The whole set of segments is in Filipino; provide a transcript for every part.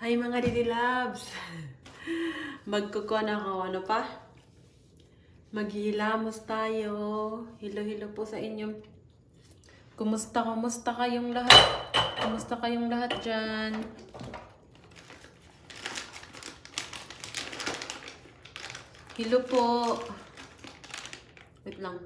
Hi mga Didi Labs! Magkukon ako. Ano pa? Maghihilamos tayo. Hilo-hilo po sa inyo. Kumusta, kumusta kayong lahat? Kumusta kayong lahat dyan? Hilo po. Wait lang.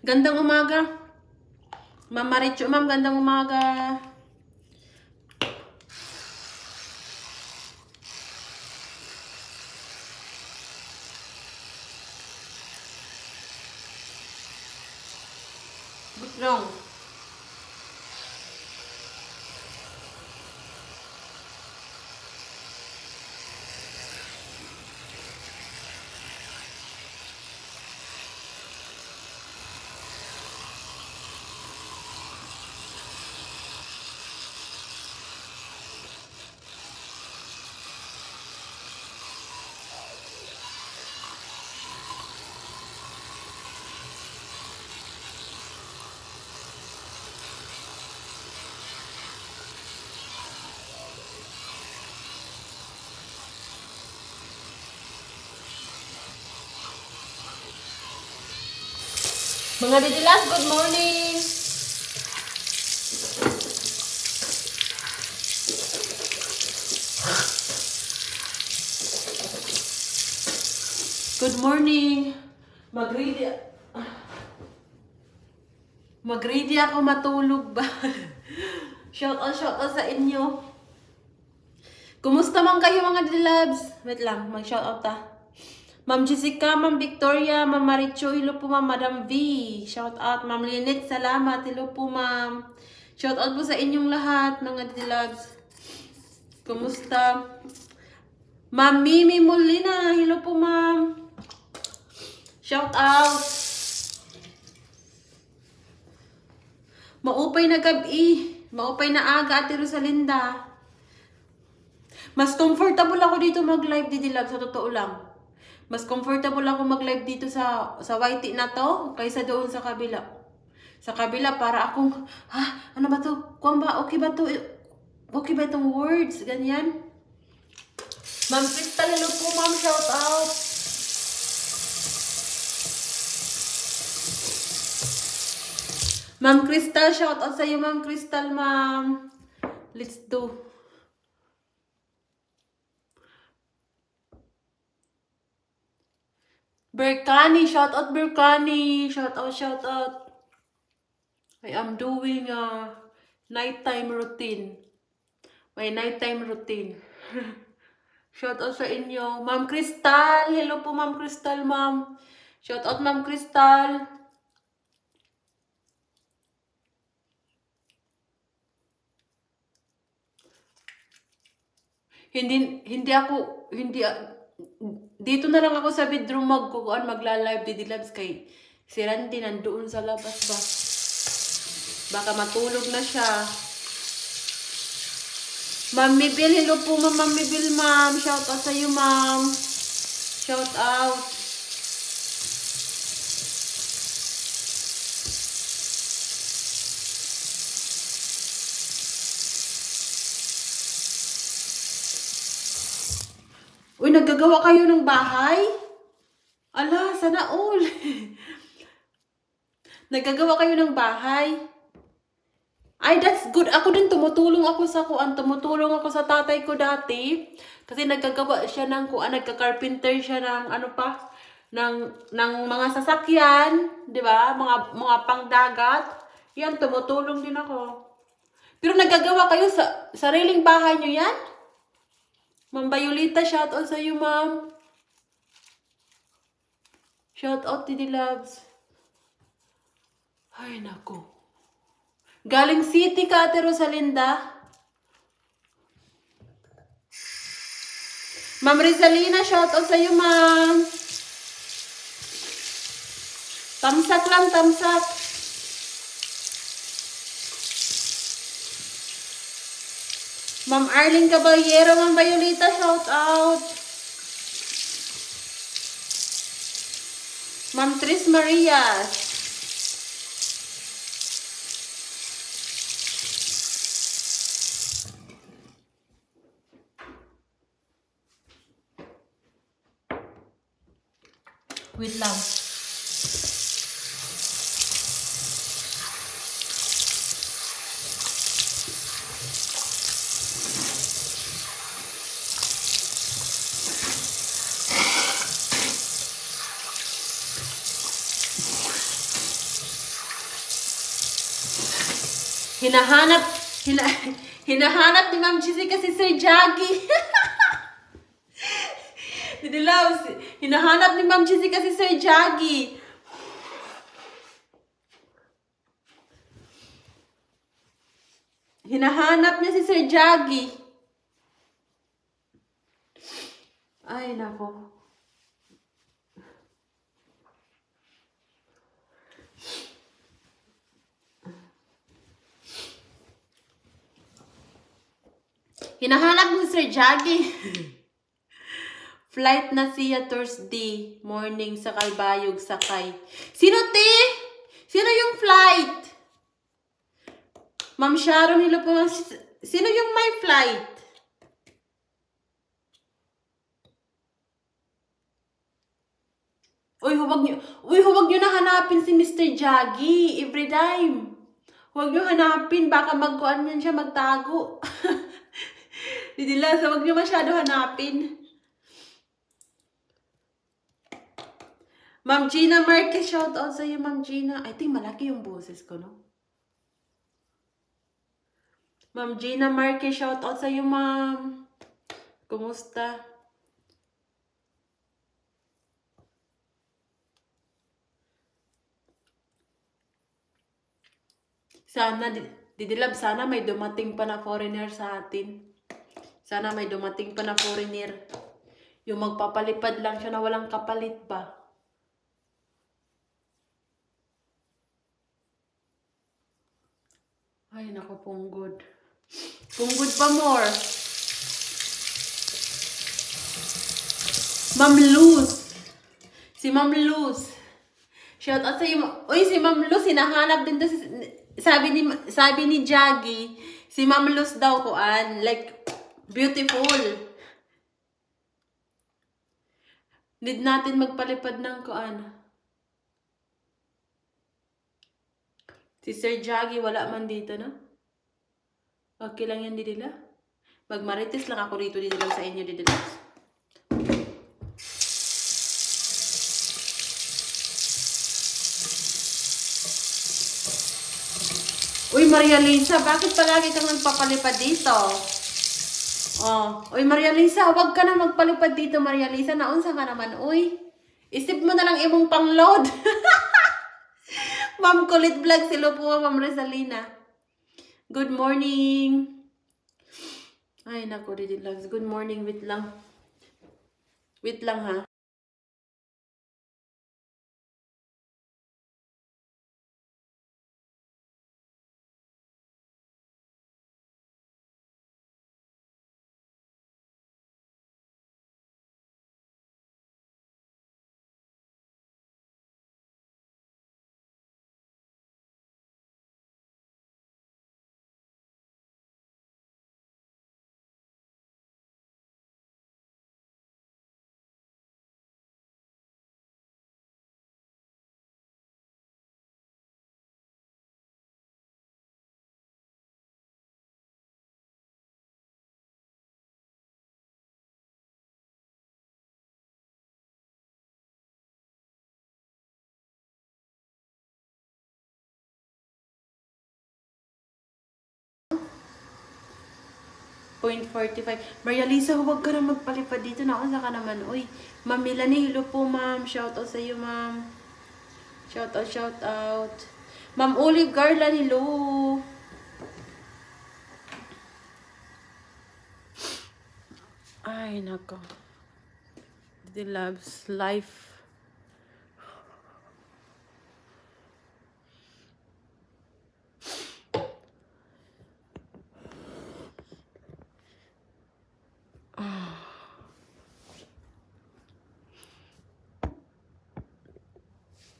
Gandang umaga. Mamaricho, ma'am, gandang umaga. Mga didilas, good morning! Good morning! Mag-ready mag, -ready. mag -ready ako matulog ba? shout out, shout out sa inyo! Kumusta man kayo mga Loves? Wait lang, mag-shout out ta. Ah. Ma'am Jessica, Ma'am Victoria, Ma'am Maricho, hello po Ma'am Madam V. Shout out Ma'am Lynette, salamat. Hello po Ma'am. Shout out po sa inyong lahat mga dilabs. Kumusta? Ma'am Mimi Molina, hello po Ma'am. Shout out. Maupay na gabi. Maupay na aga, Ate Rosalinda. Mas comfortable ako dito mag-live, Didi Love, sa totoo lang. Mas comfortable ako mag-live dito sa, sa YT na to kaysa doon sa kabila. Sa kabila, para akong, ha? Ano ba to? Kuwan Okay ba to? Okay ba itong words? Ganyan. Ma'am, Crystal, hello po, ma'am. Shout out. Ma'am Crystal, shout out sa iyo, ma'am Crystal, ma'am. Let's do. Berkani, shout out Berkani, shout out, shout out. I am doing a nighttime routine. My nighttime routine. shout out sa inyo. Ma'am Crystal, hello po Ma'am Crystal, Ma'am. Shout out Ma'am Crystal. Hindi hindi ako hindi dito na lang ako sa bedroom magkukuan, magla-live, didilabs kay si Randy nandoon sa labas ba. Baka matulog na siya. Ma'am Bill, hello po ma'am Bill ma'am. Shout out sa iyo ma'am. Shout out. Gagawa kayo ng bahay? Ala, sana all. Nagagawa kayo ng bahay? Ay, that's good. Ako din tumutulong ako sa kuan. Tumutulong ako sa tatay ko dati. Kasi nagkagawa siya ng kuan. Nagka-carpenter siya ng ano pa? Ng, ng mga sasakyan. ba diba? Mga, mga pangdagat. Yan, tumutulong din ako. Pero nagagawa kayo sa sariling bahay nyo yan? Ma'am Violeta, shout out sa iyo, ma'am. Shout out, Didi Loves. Ay, nako. Galing city ka, Ate Rosalinda. Ma'am Rizalina, shout out sa iyo, ma'am. Tamsak lang, tamsak. Ma'am Arlene Caballero, Ma'am Violeta, shout out. Ma'am Tris Maria. With love. hinahanap, hina, hinahanap ni Ma'am Chizzy kasi si Jackie. Didilaw, hinahanap ni Ma'am Chizzy kasi Sir Jackie. Hinahanap niya si Sir Jaggy. Ay, nako. Hinahanap ni Sir Jaggy. Flight na siya Thursday morning sa Kalbayog, sakay. Sino te? Sino yung flight? Ma'am Sharon, hello po. Sino yung may flight? Uy, huwag nyo, uy, huwag nyo na hanapin si Mr. Jaggy every time. Huwag nyo hanapin, baka magkuan niyan siya, magtago. Lady Liza, huwag niyo masyado hanapin. Ma'am Gina Marquez, shout out sa iyo, Ma'am Gina. I think malaki yung boses ko, no? Ma'am Gina Marquez, shout out sa iyo, Ma'am. Kumusta? Sana, Didilab, sana may dumating pa na foreigner sa atin. Sana may dumating pa na foreigner. Yung magpapalipad lang siya na walang kapalit pa. Ay, naku, punggod. Punggod pa more. Ma'am Luz. Si Ma'am Luz. Shout out sa iyo. Uy, si Ma'am Luz, hinahanap din to. Sabi ni, sabi ni Jaggy, si Ma'am Luz daw kuan, like, Beautiful. Need natin magpalipad ng kuan. Si Sir Jaggy, wala man dito, no? Okay lang yan, Didila. Magmarites lang ako rito, Didila, sa inyo, Didila. Uy, Maria Lisa, bakit palagi kang nagpapalipad dito? Oh, oy Maria Lisa, wag ka na magpalipad dito Maria Lisa, naunsa ka naman, uy. Isip mo na lang imong pang-load. Ma'am Kulit Vlog, silo po Ma'am Rosalina. Good morning. Ay, nako, Didi Vlogs. Good morning, wait lang. Wait lang ha. 0.45. Maria Lisa, huwag ka na magpalipad dito. Nakunsa ka naman. Uy, Ma'am Melanie, hello po ma'am. Shout out sa iyo ma'am. Shout out, shout out. Ma'am Olive Garland, hello. Ay, nako. The loves life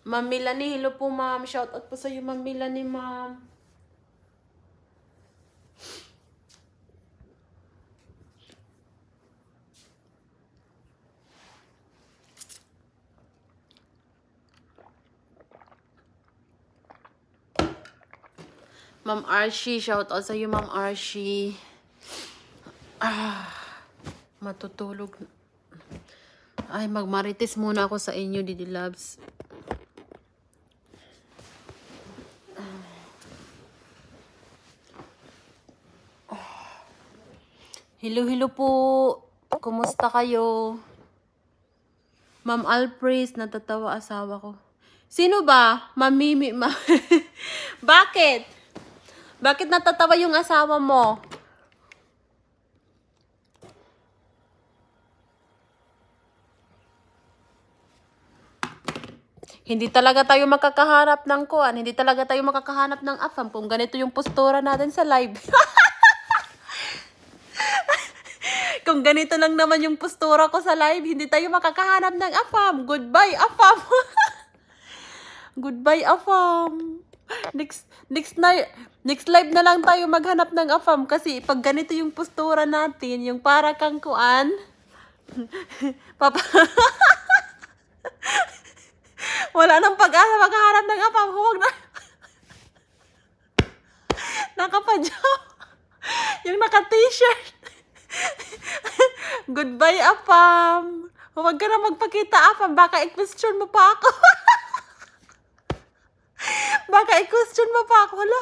Ma'am Melanie, hello po ma'am. Shout out po sa iyo Ma'am Melanie, ma'am. Ma'am Archie, shout out sa iyo Ma'am Archie. Ah, matutulog. Ay, magmarites muna ako sa inyo, Didi Loves. Hello, hello po. Kumusta kayo? Ma'am Alpres, natatawa asawa ko. Sino ba? Mamimi, ma... Bakit? Bakit natatawa yung asawa mo? Hindi talaga tayo makakaharap ng kuan. Hindi talaga tayo makakahanap ng afam kung ganito yung postura natin sa live. kung ganito lang naman yung postura ko sa live, hindi tayo makakahanap ng afam. Goodbye, afam. Goodbye, afam. Next, next na, next live na lang tayo maghanap ng afam kasi pag ganito yung postura natin, yung para kang kuan, papa, wala nang pag-asa maghahanap ng afam. Huwag na, nakapadyam. yung naka-t-shirt. Goodbye, Apam. Huwag ka na magpakita, Apam. Baka i-question mo pa ako. Baka i-question mo pa ako. Hala,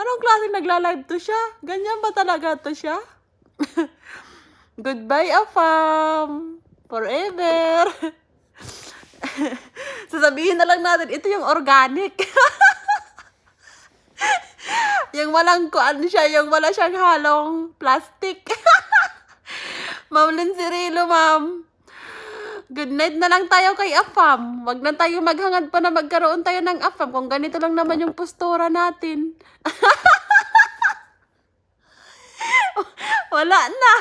anong klaseng nagla-live to siya? Ganyan ba talaga to siya? Goodbye, Apam. Forever. Sasabihin na lang natin, ito yung organic. yung walang kuan siya, yung wala siyang halong plastic. ma'am Lincerilo, ma'am. Good night na lang tayo kay Afam. Wag na tayo maghangad pa na magkaroon tayo ng Afam kung ganito lang naman yung postura natin. wala na.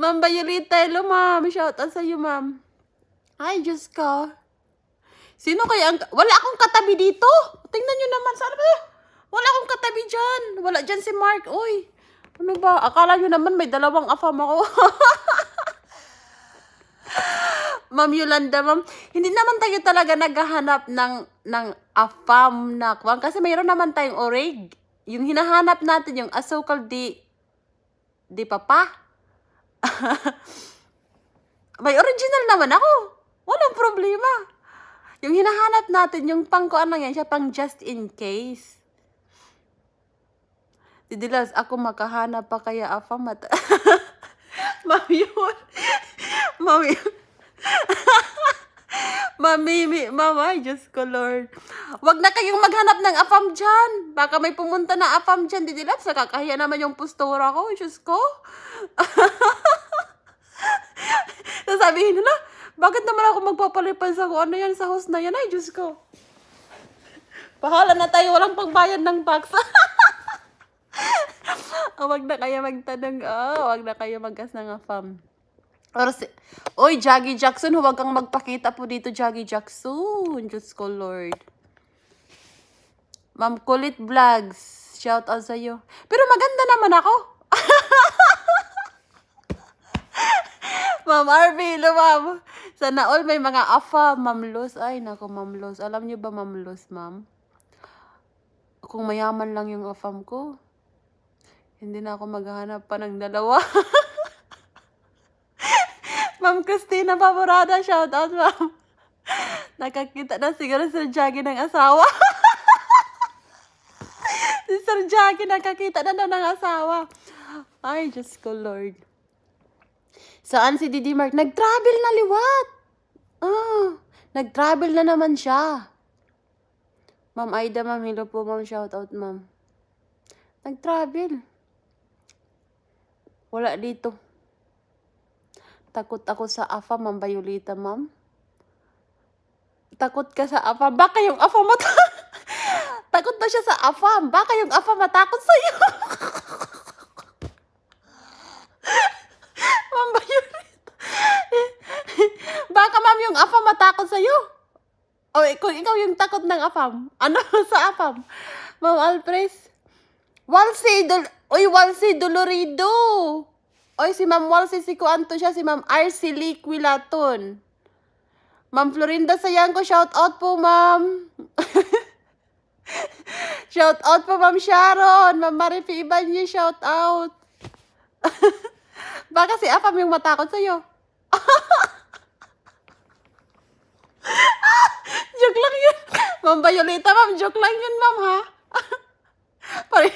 Ma'am Bayolita, hello ma'am. Shout out sa'yo ma'am. Ay, Diyos ko. Sino kaya ang... Wala akong katabi dito. Tingnan nyo naman. Saan ba? Wala akong katabi dyan. Wala dyan si Mark. Uy, ano ba? Akala nyo naman may dalawang afam ako. Ma'am Yolanda, ma'am, hindi naman tayo talaga naghahanap ng, ng afam na kwang. Kasi mayroon naman tayong orig. Yung hinahanap natin, yung asokal di, di papa. may original naman ako. Walang problema. Yung hinahanap natin, yung pang kuan lang ano yan, siya pang just in case. Didilas, ako makahana pa kaya afa mata. Mami yun. Mami Mamimi, mama, Diyos ko Lord. Huwag na kayong maghanap ng afam dyan. Baka may pumunta na afam dyan, didilap. Sa kakahiya naman yung postura ko, Diyos ko. Sasabihin nila, bakit naman ako magpapalipan sa kung ano yan sa host na yan? Ay, Diyos ko. Pahala na tayo, walang pagbayad ng box oh, wag na kaya magtanong. Oh, wag na kaya mag magas na nga, ah, fam. Or si Oy, Jaggy Jackson, huwag kang magpakita po dito, Jaggy Jackson. Diyos ko, Lord. Ma'am Kulit Vlogs, shout out sa'yo. Pero maganda naman ako. Ma'am Arby, no, ma'am. Sana all may mga afa, Ma'am Luz. Ay, nako, Ma'am Luz. Alam niyo ba, Ma'am Luz, ma'am? Kung mayaman lang yung afam ko. Hindi na ako maghahanap pa ng dalawa. ma'am Christina Paborada, shout out ma'am. Nakakita na siguro sa Jagi ng asawa. si Sir Jackie nakakita na daw ng asawa. Ay, just ko Lord. Saan si Didi Mark? Nag-travel na liwat. Oh, nag-travel na naman siya. Ma'am Aida, ma'am, hello po ma'am, shout out ma'am. Nag-travel. Wala dito. Takot ako sa afa, ma'am Bayolita, ma'am. Takot ka sa afa. Baka yung afa mata... Takot na siya sa afa. Baka yung afa matakot sa'yo. ma'am Bayolita. Baka ma'am yung afa matakot sa'yo. O, kung ikaw yung takot ng afam. Ano sa afam? Ma'am Alpres? Walsidol... Uy, Walsi Dolorido! Uy, si Ma'am Walsi, si Kuanto siya, si Ma'am RC Lee Quilaton. Ma'am Florinda Sayango, shout out po, Ma'am. shout out po, Ma'am Sharon. Ma'am Marifi Ibanye, shout out. Baka si Afam yung matakot sa'yo. joke lang yun. Ma'am Violeta, ma'am, joke lang yun, ma'am, ha? Pare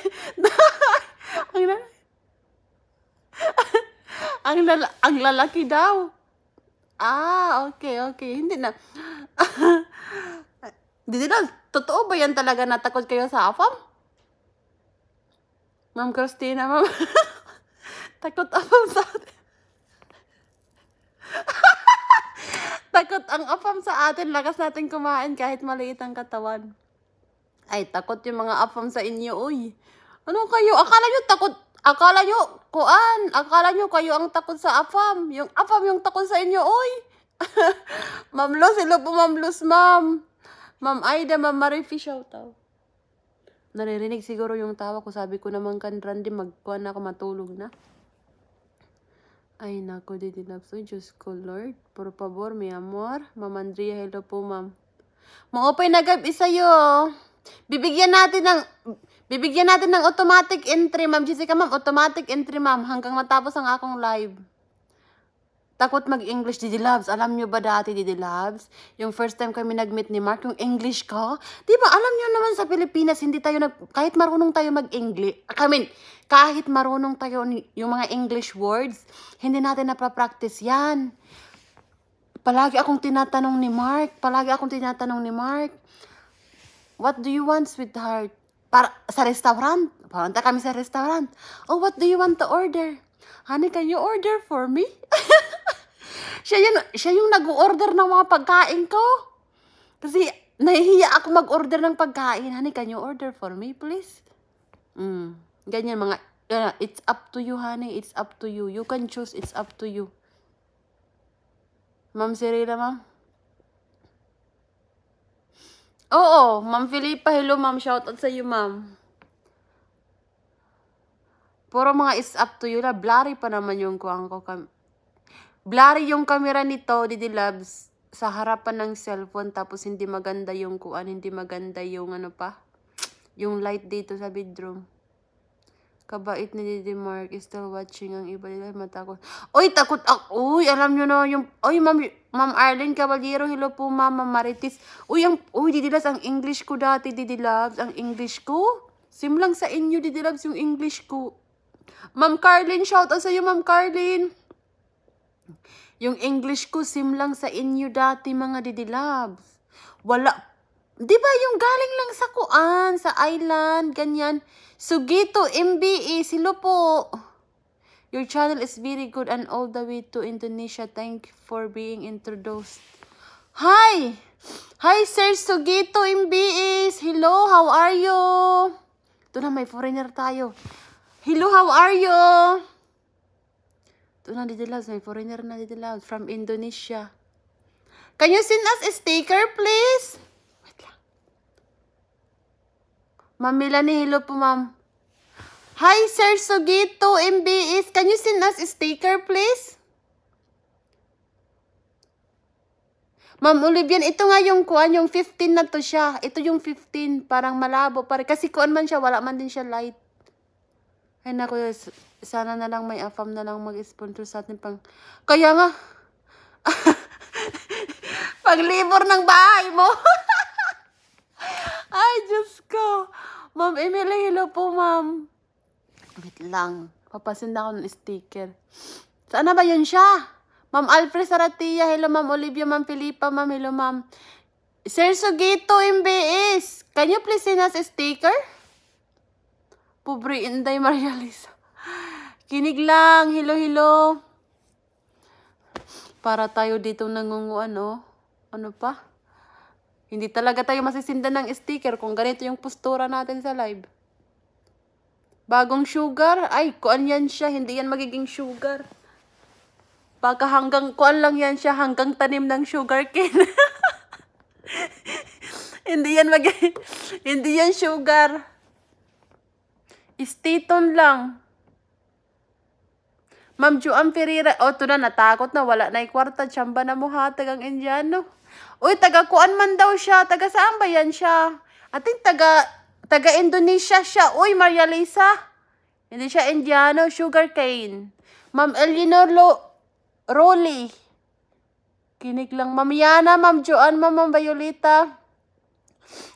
ang, lala- ang, lala- ang lalaki daw. Ah, okay, okay. Hindi na. Hindi na. Totoo ba yan talaga natakot kayo sa afam? Ma'am Christina, ma'am. takot afam sa atin. takot ang afam sa atin. Lakas natin kumain kahit maliit ang katawan. Ay, takot yung mga afam sa inyo, uy. Ano kayo? Akala nyo takot, akala nyo, kuan, akala nyo kayo ang takot sa AFAM. Yung AFAM yung takot sa inyo, oy. ma'am Luz, hello po Ma'am Luz, ma'am. Ma'am Aida, Ma'am Marifi, shout out. Naririnig siguro yung tawa ko. Sabi ko naman kan Randy, magkuhan na ako, matulog na. Ay, nako, didilabs. Uy, Diyos ko, Lord. Por favor, mi amor. Ma'am Andrea, hello po, ma'am. Maupay na gabi sa'yo. Bibigyan natin ng... Bibigyan natin ng automatic entry, Ma'am Jessica, Ma'am. Automatic entry, Ma'am, hanggang matapos ang akong live. Takot mag-English, Didi Labs. Alam nyo ba dati, Didi Labs? Yung first time kami nag-meet ni Mark, yung English ko. Di ba, alam nyo naman sa Pilipinas, hindi tayo nag... Kahit marunong tayo mag-English, I mean, kahit marunong tayo yung mga English words, hindi natin napapractice yan. Palagi akong tinatanong ni Mark. Palagi akong tinatanong ni Mark. What do you want, sweetheart? para, sa restaurant. Punta kami sa restaurant. Oh, what do you want to order? Honey, can you order for me? siya, yun, siya yung nag-order ng mga pagkain ko. Kasi nahihiya ako mag-order ng pagkain. Honey, can you order for me, please? Mm, ganyan mga, uh, it's up to you, honey. It's up to you. You can choose. It's up to you. Ma'am Cirilla, ma'am. Oo, Ma'am Filipa, hello Ma'am, shoutout sa iyo Ma'am. Puro mga is up to you na, blurry pa naman yung kuwang ko. blurry yung camera nito, Didi Labs, sa harapan ng cellphone, tapos hindi maganda yung kuwan. hindi maganda yung ano pa, yung light dito sa bedroom. Kabait ni Didi Mark is still watching ang iba nila matakot. Oy, takot ako. Uy, alam nyo na yung... Oy, Ma'am Ma'am Arlene Caballero, hello po Mama Maritis. Uy, ang, uy, Didi Labs, ang English ko dati, Didi Labs, ang English ko. Simlang sa inyo, Didi Labs, yung English ko. Ma'am Carlin, shout out sa iyo, Ma'am Carlin. Yung English ko, simlang sa inyo dati, mga Didi Labs. Wala 'di ba yung galing lang sa kuan, sa island, ganyan. Sugito, MBE, silo po. Your channel is very good and all the way to Indonesia. Thank you for being introduced. Hi! Hi, Sir Sugito MBE. Hello, how are you? Ito na, may foreigner tayo. Hello, how are you? Ito na, Didilaus. May foreigner na, Didilaus. From Indonesia. Can you send us a sticker, please? Ma'am Melanie, hello po ma'am. Hi Sir Sugito MBS, can you send us a sticker please? Ma'am Olivian, ito nga yung kuan, yung 15 na to siya. Ito yung 15, parang malabo. Parang, kasi kuan man siya, wala man din siya light. Ay naku, sana na lang may afam na lang mag-sponsor sa atin pang... Kaya nga, paglibor ng bahay mo. Ay, Diyos ko. Ma'am Emily, hello po, ma'am. Wait lang. Papasin na ako ng sticker. Saan ba yun siya? Ma'am Alfred Saratia, hello ma'am Olivia, ma'am Filipa, ma'am, hello ma'am. Sir Sugito MBS, can you please send us a sticker? Pobre Inday Maria Lisa. Kinig lang, hello, hello. Para tayo dito nangunguan, ano? Ano pa? Hindi talaga tayo masisinda ng sticker kung ganito yung postura natin sa live. Bagong sugar? Ay, kuan yan siya. Hindi yan magiging sugar. Baka hanggang, kuan lang yan siya, hanggang tanim ng sugar cane. hindi yan mag hindi yan sugar. Staton lang. Ma'am Juan Ferreira, oh, to na, natakot na, wala na yung kwarta, tsamba na mo hatag ang Indiano. Uy, taga kuan man daw siya. Taga saan ba yan siya? I taga, taga Indonesia siya. Uy, Maria Lisa. Hindi siya Indiano, Sugar cane. Ma'am Elinor Lo Roli. Kinig lang. Ma'am Yana, Ma'am Joan, Ma'am Ma'am Violeta.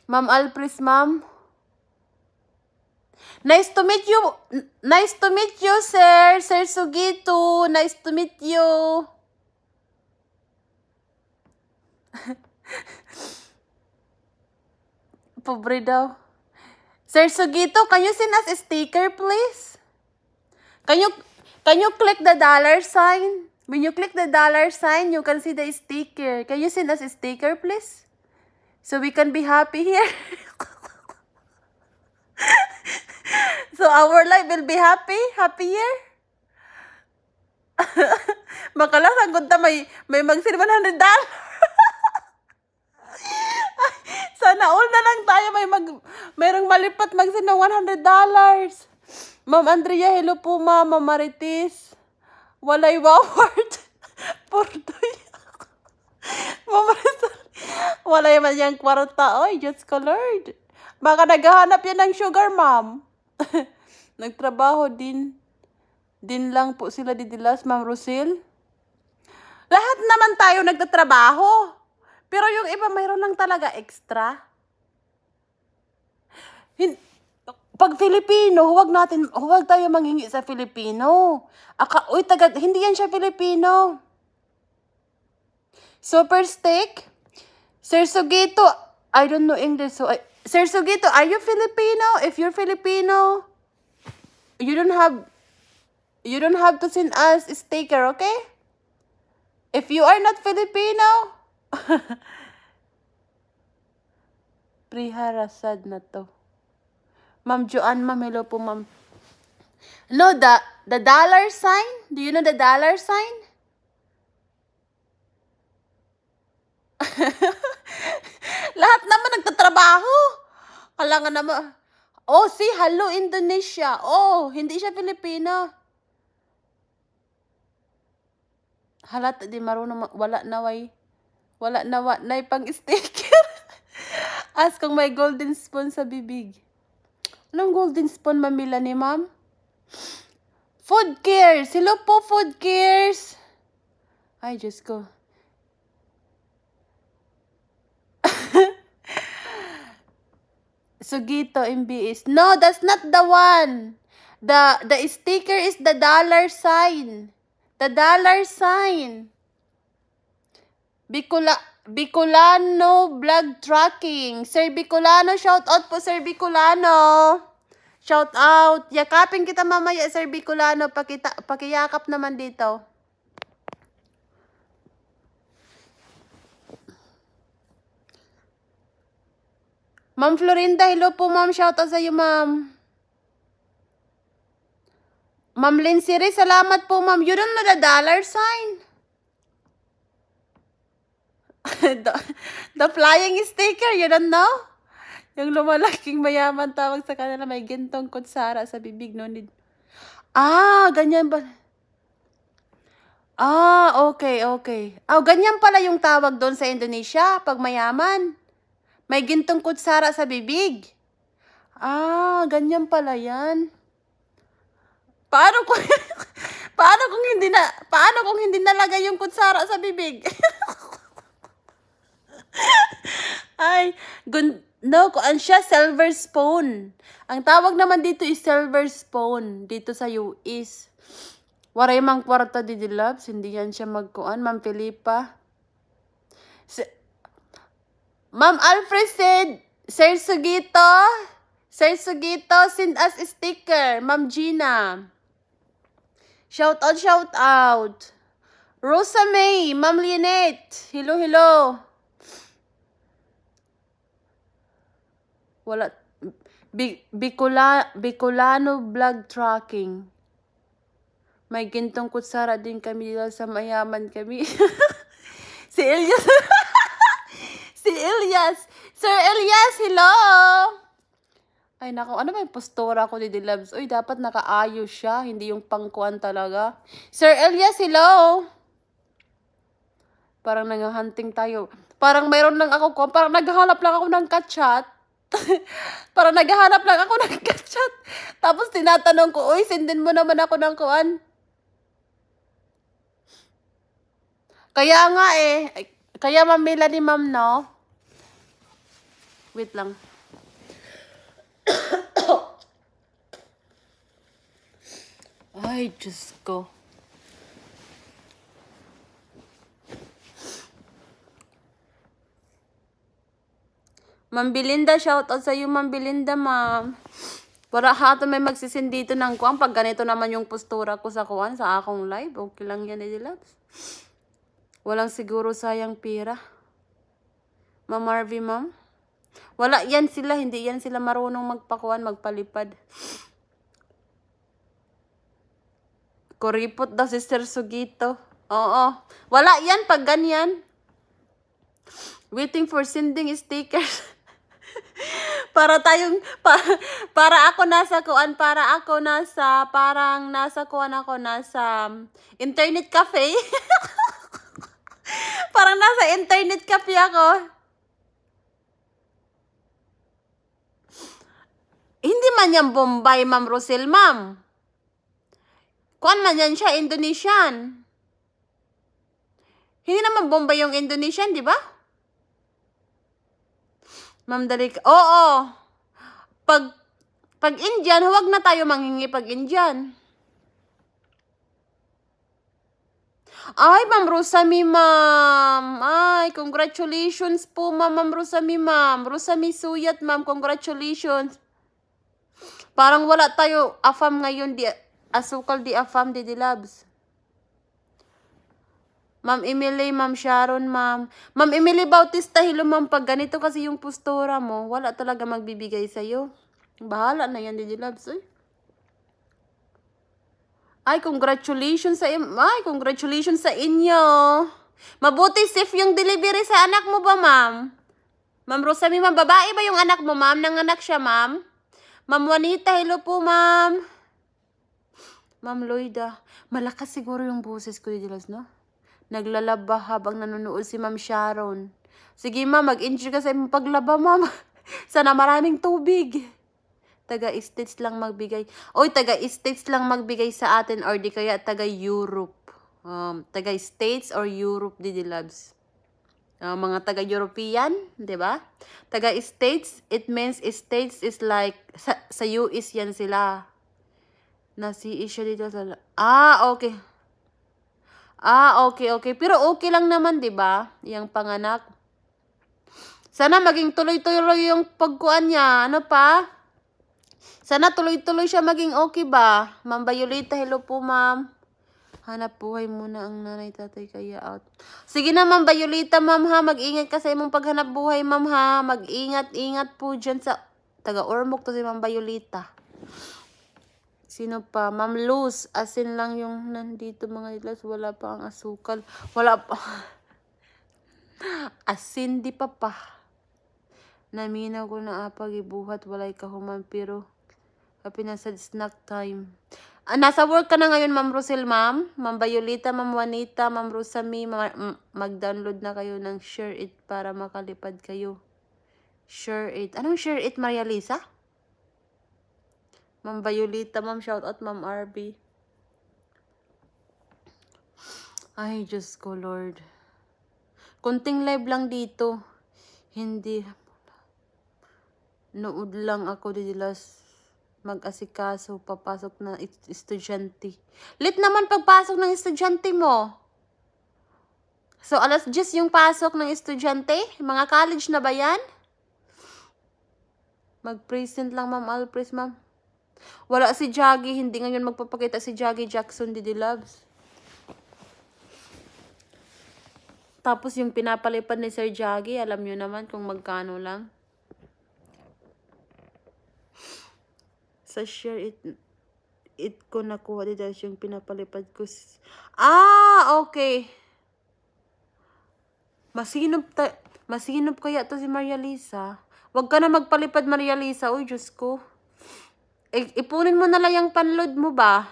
Ma'am Alpris, Ma'am. Nice to meet you. Nice to meet you, sir. Sir Sugito. Nice to meet you. Pobre daw. Sir Sugito, can you send us a sticker, please? Can you, can you click the dollar sign? When you click the dollar sign, you can see the sticker. Can you send us a sticker, please? So we can be happy here. so our life will be happy, happier. Makalang, ang ta may, may mag-100 dollars. Sana all na lang tayo may mag merong malipat magsin ng $100. Ma'am Andrea, hello po ma, Ma'am Marites. Walay waward. Portoy. Ma'am Marites. Walay man yung kwarta. Oy, just colored. Lord. Baka naghahanap yan ng sugar, ma'am. Nagtrabaho din. Din lang po sila didilas, Ma'am Rosil. Lahat naman tayo nagtatrabaho. Pero yung iba, mayroon lang talaga extra. Hin pag Filipino, huwag natin, huwag tayo mangingi sa Filipino. Aka, uy, taga, hindi yan siya Filipino. Super steak? Sir Sugito, I don't know English, so I, Sir Sugito, are you Filipino? If you're Filipino, you don't have, you don't have to send us a sticker, okay? If you are not Filipino, Priharasad na to. Ma'am Joanne, ma'am, hello po, ma'am. No, the, the dollar sign? Do you know the dollar sign? Lahat naman nagtatrabaho. Kailangan naman. Oh, see, hello Indonesia. Oh, hindi siya Pilipina. Halat, di marunong, wala naway. way. Wala na wa, pang sticker. Ask kung may golden spoon sa bibig. Anong golden spoon mamila ni ma'am? Food cares! Hello po, food cares! Ay, Diyos ko. Sugito MBS. No, that's not the one. The the sticker is the dollar sign. The dollar sign. Bicula, Bicolano Vlog Tracking. Sir Bicolano, shout out po Sir Bicolano. Shout out. Yakapin kita mamaya Sir Bicolano. Pakita, pakiyakap naman dito. Ma'am Florinda, hello po ma'am. Shout out sa iyo ma'am. Ma'am Linsiri, salamat po ma'am. You don't know the dollar sign. the, the flying sticker, you don't know? Yung lumalaking mayaman tawag sa kanila, may gintong kutsara sa bibig, no need. Ah, ganyan ba? Ah, okay, okay. Ah, oh, ganyan pala yung tawag doon sa Indonesia, pag mayaman. May gintong kutsara sa bibig. Ah, ganyan pala yan. Paano kung, paano kung hindi na, paano kung hindi nalagay yung kutsara sa bibig? Ay, gun no, kuan siya, silver spoon. Ang tawag naman dito is silver spoon dito sa US. Waray mang kwarta di dilabs, hindi yan siya magkuan, Ma'am Filipa. Si Ma'am Alfred said, Sir Sugito, Sir Sugito, send us a sticker, Ma'am Gina. Shout out, shout out. Rosa May, Ma'am Lynette, hello, hello. Wala. Bi, Bicolano Vlog Tracking. May gintong kutsara din kami dito sa mayaman kami. si Elias. si Elias. Sir Elias, hello! Ay nako, ano ba yung postura ko di Dilabs? Uy, dapat nakaayos siya, hindi yung pangkuan talaga. Sir Elias, hello! Parang nangahunting tayo. Parang mayroon lang ako, parang naghahalap lang ako ng kachat. para naghahanap lang ako ng kachat. Tapos tinatanong ko, uy, sindin mo naman ako ng kuan. Kaya nga eh, kaya mamila ni ma'am, no? Wait lang. Ay, just ko. Ma'am Belinda, shoutout sa iyo, Ma'am Belinda, ma'am. Para hato may magsisin dito ng kuang pag ganito naman yung postura ko sa kuan sa akong live. Okay lang yan, Eddie Labs. Walang siguro sayang pira. Ma'am Marvy, ma'am. Wala yan sila, hindi yan sila marunong magpakuan, magpalipad. Kuripot daw si Sir Sugito. Oo. Wala yan pag ganyan. Waiting for sending stickers. para tayong pa, para ako nasa kuan para ako nasa parang nasa kuan ako nasa um, internet cafe parang nasa internet cafe ako hindi man yan Bombay ma'am Rosel ma'am kuan man yan siya Indonesian hindi naman Bombay yung Indonesian di ba Ma'am Dalika. Oo. Pag, pag Indian, huwag na tayo mangingi pag Indian. Ay, Ma'am Rosami, Ma'am. Ay, congratulations po, Ma'am, Ma'am Rosami, Ma'am. Rosami Suyat, Ma'am, congratulations. Parang wala tayo afam ngayon, di, asukal di afam, di di loves. Ma'am Emily, Ma'am Sharon, Ma'am. Ma'am Emily Bautista, hello ma'am. Pag ganito kasi yung postura mo, wala talaga magbibigay sa iyo. Bahala na yan, Didi Labs, Oy. Eh. Ay, congratulations sa Ay, congratulations sa inyo. Mabuti safe yung delivery sa anak mo ba, ma'am? Ma'am Rosami, ma'am, babae ba yung anak mo, ma'am? Nanganak siya, ma'am? Ma'am Juanita, hello po, ma'am. Ma'am Loida, malakas siguro yung boses ko, Didi Labs, no? Naglalaba habang nanonood si Ma'am Sharon. Sige ma, mag-enjoy ka sa iyong paglaba, ma'am. Sana maraming tubig. Taga-states lang magbigay. Oy, taga-states lang magbigay sa atin or di kaya taga-Europe. Um, taga-states or Europe, Didi Labs. Uh, mga taga-European, di ba? Taga-states, it means states is like, sa, sa US yan sila. Na si issue dito sa... Ah, okay. Ah, okay, okay. Pero okay lang naman, 'di ba? Yang panganak. Sana maging tuloy-tuloy yung pagkuan niya. Ano pa? Sana tuloy-tuloy siya maging okay ba? Ma'am Violeta, hello po, ma'am. Hanap buhay muna ang nanay, tatay, kaya out. Sige na, ma'am Violeta, ma'am ha. Mag-ingat ka sa imong paghanap buhay, ma'am ha. Mag-ingat, ingat po dyan sa taga-ormok to si ma'am Violeta. Sino pa? Ma'am Luz. Asin lang yung nandito mga ilas. Wala pa ang asukal. Wala pa. Asin di pa pa. Naminaw ko na apag ah, ibuhat. Walay kahuman pero kapi nasa snack time. Ah, nasa work ka na ngayon, Ma'am Rosel, Ma'am. Ma'am Bayolita, Ma'am Juanita, Ma'am Rosami. Ma Mag-download na kayo ng Share It para makalipad kayo. Share It. Anong Share It, Maria Lisa? Ma'am Violeta, ma'am, shout out, ma'am RB. Ay, just ko, Lord. Kunting live lang dito. Hindi. Nood lang ako dilas mag-asikaso, papasok na estudyante. Lit naman pagpasok ng estudyante mo. So, alas just yung pasok ng estudyante? Mga college na ba yan? Mag-present lang, ma'am Alpres, ma'am. Wala si Jaggy. Hindi ngayon magpapakita si Jaggy Jackson, Didi Loves. Tapos yung pinapalipad ni Sir Jaggy, alam nyo naman kung magkano lang. Sa share it, it ko nakuha dito yung pinapalipad ko. Ah, okay. Masinop, ta masinop kaya to si Maria Lisa. Huwag ka na magpalipad Maria Lisa. Uy, Diyos ko. Eh, ipunin mo na lang yung panload mo ba?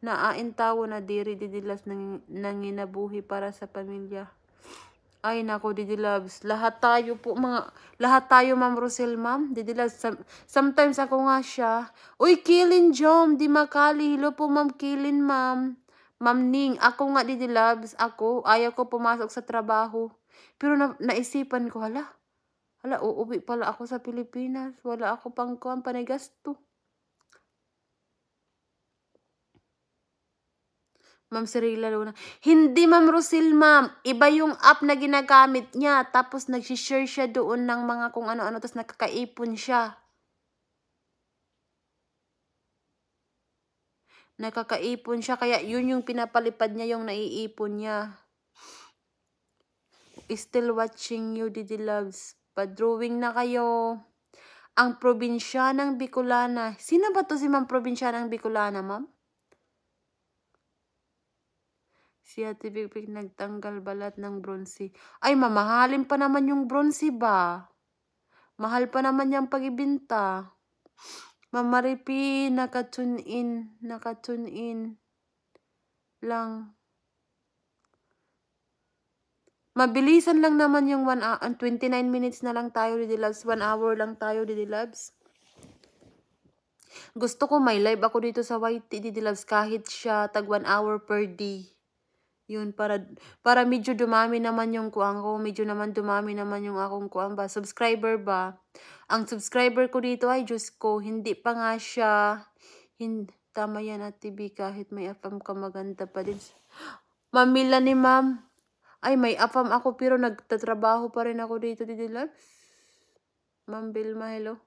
Naaintawo na diri didilas nang, nanginabuhi para sa pamilya. Ay nako Didi Loves, lahat tayo po mga lahat tayo Ma'am Rosel Ma'am, Didi sometimes ako nga siya. Uy, Kilin Jom, di makali, hilo po Ma'am Kilin Ma'am. Ma'am Ning, ako nga Didi Loves, ako ayaw ko pumasok sa trabaho. Pero na, naisipan ko hala, Hala, uuwi pala ako sa Pilipinas. Wala ako pang kuhan panigasto. Ma'am Cirilla Luna. Hindi, Ma'am Rosil, Ma'am. Iba yung app na ginagamit niya. Tapos nagsishare siya doon ng mga kung ano-ano. Tapos nakakaipon siya. Nakakaipon siya. Kaya yun yung pinapalipad niya, yung naiipon niya. Still watching you, Didi Loves nagpa-drawing na kayo. Ang probinsya ng Bicolana. Sino ba to si Ma'am Probinsya ng Bicolana, Ma'am? Si Ate Bigpig nagtanggal balat ng bronze. Ay, mamahalin pa naman yung bronze ba? Mahal pa naman yung pagibinta. Mamaripi, nakatune in, nakatune in lang. Mabilisan lang naman yung 1 hour. 29 minutes na lang tayo, Didi Loves. 1 hour lang tayo, Didi Loves. Gusto ko may live ako dito sa YT, Didi Loves. Kahit siya tag 1 hour per day. Yun, para, para medyo dumami naman yung kuang ko. Medyo naman dumami naman yung akong kuang ba. Subscriber ba? Ang subscriber ko dito ay, Diyos ko, hindi pa nga siya. Hin, tama yan at TV kahit may afam ka maganda pa din. Mamila ni ma'am. Ay, may apam ako pero nagtatrabaho pa rin ako dito, Didi Love. Ma'am Vilma, hello.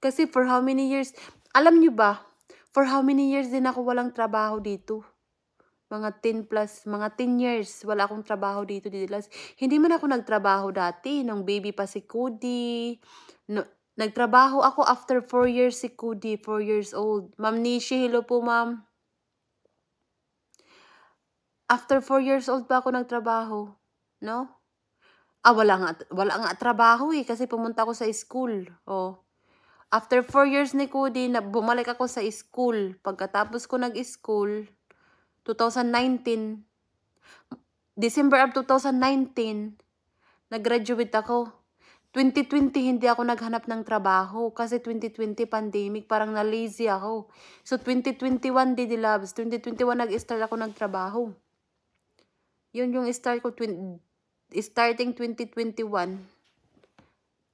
Kasi for how many years, alam nyo ba, for how many years din ako walang trabaho dito? Mga 10 plus, mga 10 years, wala akong trabaho dito, Didi Love. Hindi man ako nagtrabaho dati, nung baby pa si Cody. No, nagtrabaho ako after 4 years si Cody, 4 years old. Ma'am Nishi, hello po ma'am. After four years old pa ako nagtrabaho. No? Ah, wala nga, wala nga trabaho eh, kasi pumunta ako sa school. Oh. After four years ni Cody, bumalik ako sa school. Pagkatapos ko nag-school, 2019, December of 2019, nag-graduate ako. 2020, hindi ako naghanap ng trabaho kasi 2020 pandemic, parang na-lazy ako. So, 2021, Didi Loves, 2021 nag-start ako ng trabaho. Yun yung start ko, starting 2021.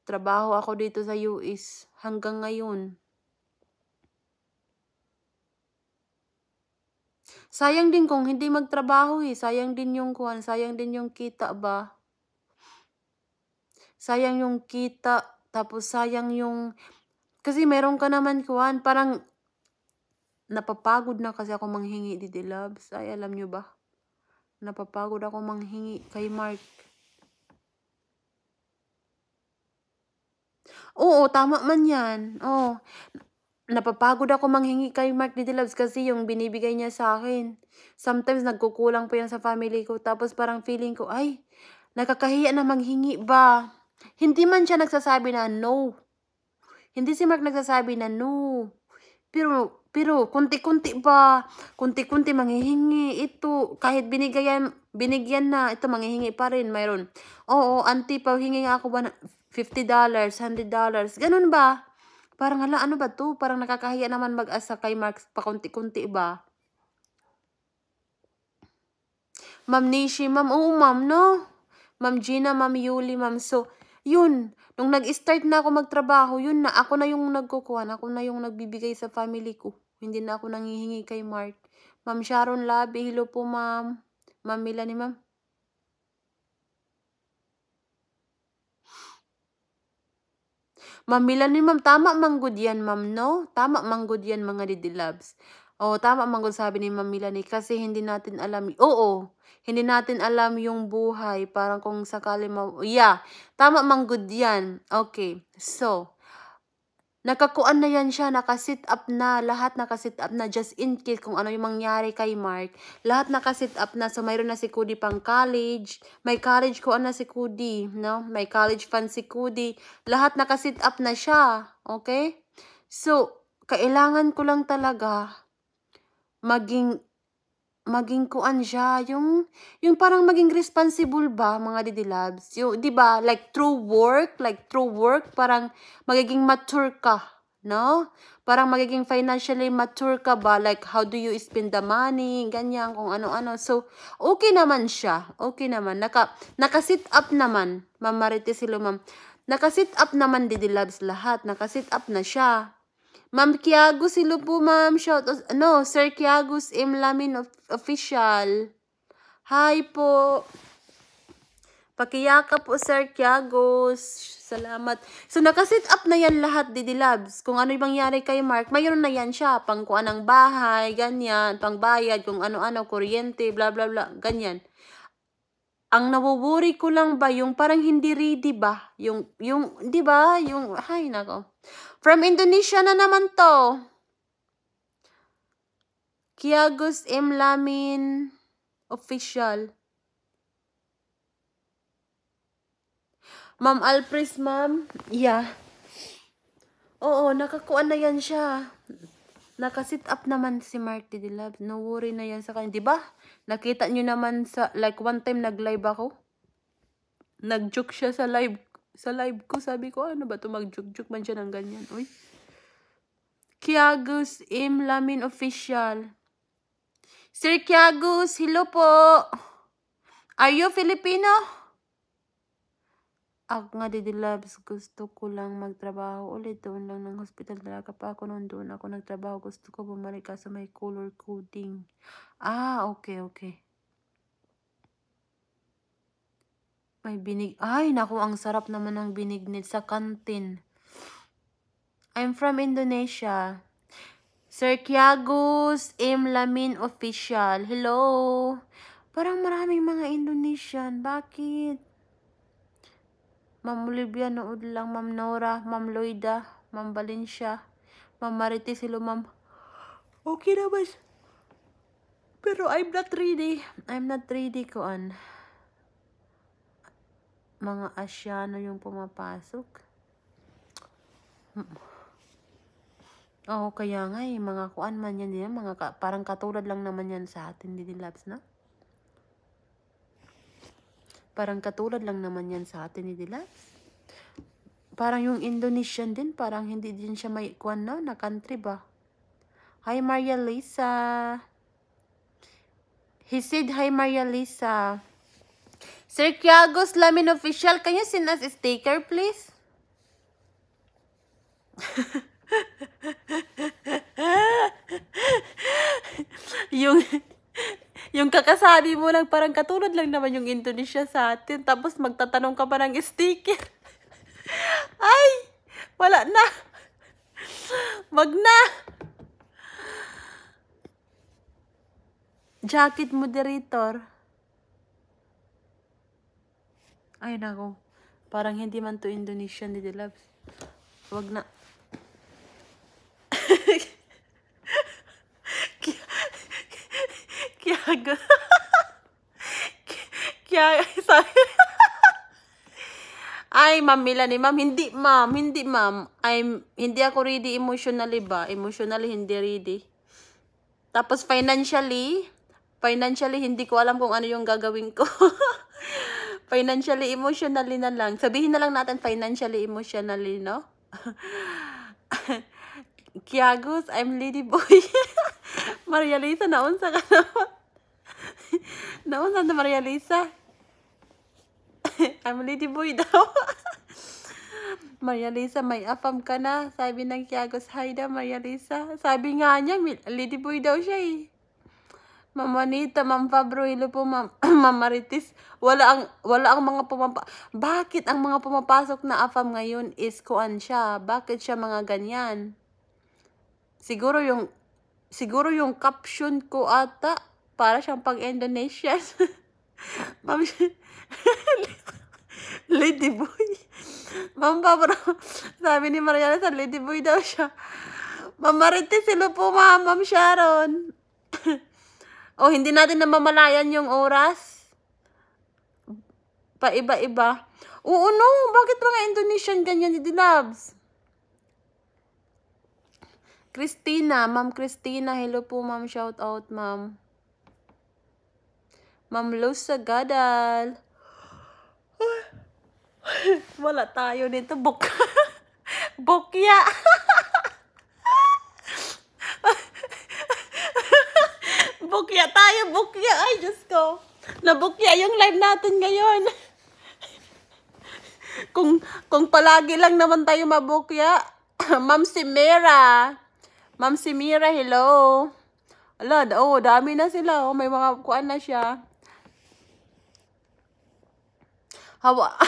Trabaho ako dito sa US hanggang ngayon. Sayang din kung hindi magtrabaho eh. Sayang din yung kuan Sayang din yung kita ba? Sayang yung kita. Tapos sayang yung... Kasi meron ka naman kuan Parang napapagod na kasi ako manghingi di Labs. Ay, alam nyo ba? Napapagod ako manghingi kay Mark. Oo, tama man yan. Oo. Napapagod ako manghingi kay Mark Nidilabs kasi yung binibigay niya sa akin. Sometimes nagkukulang po yan sa family ko. Tapos parang feeling ko, ay, nakakahiya na manghingi ba? Hindi man siya nagsasabi na no. Hindi si Mark nagsasabi na no. Pero, pero, kunti-kunti ba? kunti-kunti manghihingi ito. Kahit binigyan, binigyan na, ito manghihingi pa rin, mayroon. Oo, auntie, pahingi nga ako ba, na $50, $100, ganun ba? Parang hala, ano ba to? Parang nakakahiya naman mag-asa kay Mark pa kunti-kunti ba? Ma'am Nishi, ma'am, oo ma'am, no? Ma'am Gina, ma'am Yuli, ma'am. So, yun, Nung nag-start na ako magtrabaho, yun na, ako na yung nagkukuha, ako na yung nagbibigay sa family ko. Hindi na ako nangihingi kay Mark. Ma'am Sharon Labi, hello po ma'am. Ma'am Milani ma'am. Ma'am Milani ma'am, tama manggod yan, ma'am, no? Tama manggod yan, mga loves. Oo, tama manggod sabi ni Ma'am Milani kasi hindi natin alam. Oo, hindi natin alam yung buhay. Parang kung sakali ma... Yeah, tama mang good yan. Okay, so, nakakuan na yan siya, nakasit up na, lahat nakasit up na, just in case kung ano yung mangyari kay Mark, lahat nakasit up na, so mayroon na si Kudi pang college, may college kuan na si Kudi, no? May college fan si Kudi, lahat nakasit up na siya, okay? So, kailangan ko lang talaga maging maging kuan siya, yung, yung parang maging responsible ba, mga Didi Labs? Yung, di ba, like through work, like through work, parang magiging mature ka, no? Parang magiging financially mature ka ba, like how do you spend the money, ganyan, kung ano-ano. So, okay naman siya, okay naman. Naka, naka-sit up naman, Ma'am Marite si Lumam. Naka-sit up naman Didi Labs lahat, naka-sit up na siya. Ma'am Kiagus po, ma'am. Shout out. No, Sir Kiagus M. Lamin of Official. Hi po. Pakiyaka po, Sir Kiagos. Salamat. So, nakasit up na yan lahat, Didi Labs. Kung ano yung mangyari kay Mark, mayroon na yan siya. Pang Pangkuan ng bahay, ganyan. Pang bayad, kung ano-ano, kuryente, bla bla bla, ganyan. Ang nawuwuri ko lang ba, yung parang hindi ready ba? Yung, yung, di ba? Yung, hay nako. From Indonesia na naman to. Kiagus M. Lamin Official. Ma'am Alpris, ma'am. Yeah. Oo, nakakuan na yan siya. Nakasit up naman si Marty Dilab. No worry na yan sa kanya. Diba? Nakita nyo naman sa, like, one time nag-live ako. Nag-joke siya sa live sa live ko, sabi ko, ano ba ito, magjuk-juk man siya ng ganyan. Uy. Kiagus M. Lamin Official. Sir Kiagus, hello po. Are you Filipino? Ako nga, Didi Labs, gusto ko lang magtrabaho ulit. Doon lang ng hospital talaga pa ako. Noon doon ako nagtrabaho. Gusto ko bumalik kasi may color coding. Ah, okay, okay. May binig... Ay, naku, ang sarap naman ng binignit sa kantin. I'm from Indonesia. Sir Kiagus M. Lamin Official. Hello! Parang maraming mga Indonesian. Bakit? Ma'am Olivia, nood lang. Ma'am Nora, Ma'am Loida, Ma'am Valencia, Ma'am Marites, hello Ma'am. Okay naman. Pero I'm not ready. I'm not ready, Kuan mga asyano yung pumapasok. Hmm. Oo, oh, kaya nga eh, mga kuan man yan din, mga ka, parang katulad lang naman yan sa atin din labs na. Parang katulad lang naman yan sa atin ni Labs. Parang yung Indonesian din, parang hindi din siya may kuan na, na country ba? Hi Maria Lisa. He said hi Maria Lisa. Sir Kiago Slamin Official, can you send us a sticker, please? yung yung kakasabi mo lang parang katulad lang naman yung Indonesia sa atin tapos magtatanong ka pa ng sticker ay wala na wag na jacket moderator Ay, nako. Parang hindi man to Indonesian, Didi Loves. Wag na. kaya, kaya, kaya, sorry. Ay, ma'am Melanie, ma'am, hindi, ma'am, hindi, ma'am. I'm, hindi ako ready emotionally ba? Emotionally, hindi ready. Tapos financially, financially, hindi ko alam kung ano yung gagawin ko. financially, emotionally na lang. Sabihin na lang natin financially, emotionally, no? Kiagos, I'm lady boy. Maria Lisa, naunsa ka naman. naunsa na Maria Lisa. I'm lady boy daw. Maria Lisa, may afam ka na. Sabi ng Kiagos, hi daw Maria Lisa. Sabi nga niya, lady boy daw siya eh. Ma'am Juanita, Ma'am Fabroilo po, Ma'am Ma Marites, wala ang, wala ang mga pumapa... Bakit ang mga pumapasok na AFAM ngayon is kuan siya? Bakit siya mga ganyan? Siguro yung, siguro yung caption ko ata, para siyang pag-Indonesian. Ma'am, Lady Boy. Ma'am Pabro, sabi ni Mariana sa Lady Boy daw siya. Ma'am Marites, silo po, Ma'am, Ma'am Sharon. O oh, hindi natin namamalayan yung oras? Paiba-iba. Oo, no. Bakit mga Indonesian ganyan ni Dilabs? Christina. Ma'am Christina. Hello po, ma'am. Shout out, ma'am. Ma'am Lusa Gadal. Wala tayo nito. Bok. Bokya. Bukya tayo, bukya. Ay, Diyos ko. Nabukya yung live natin ngayon. kung, kung palagi lang naman tayo mabukya. Ma'am si Mira. Ma'am si Mira, hello. Ala, oh, dami na sila. Oh, may mga kuan na siya. Hawa.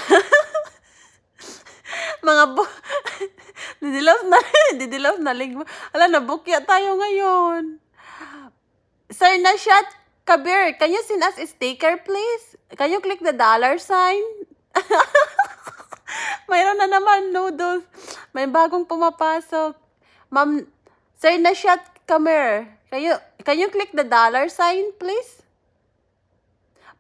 mga bu... Didilove na, didilove na ligma. Ala, nabukya tayo ngayon. Sir Nashat Kabir, can you send us a sticker, please? Can you click the dollar sign? Mayroon na naman noodles. May bagong pumapasok. Ma'am, Sir Nashat Kabir, can you, can you click the dollar sign, please?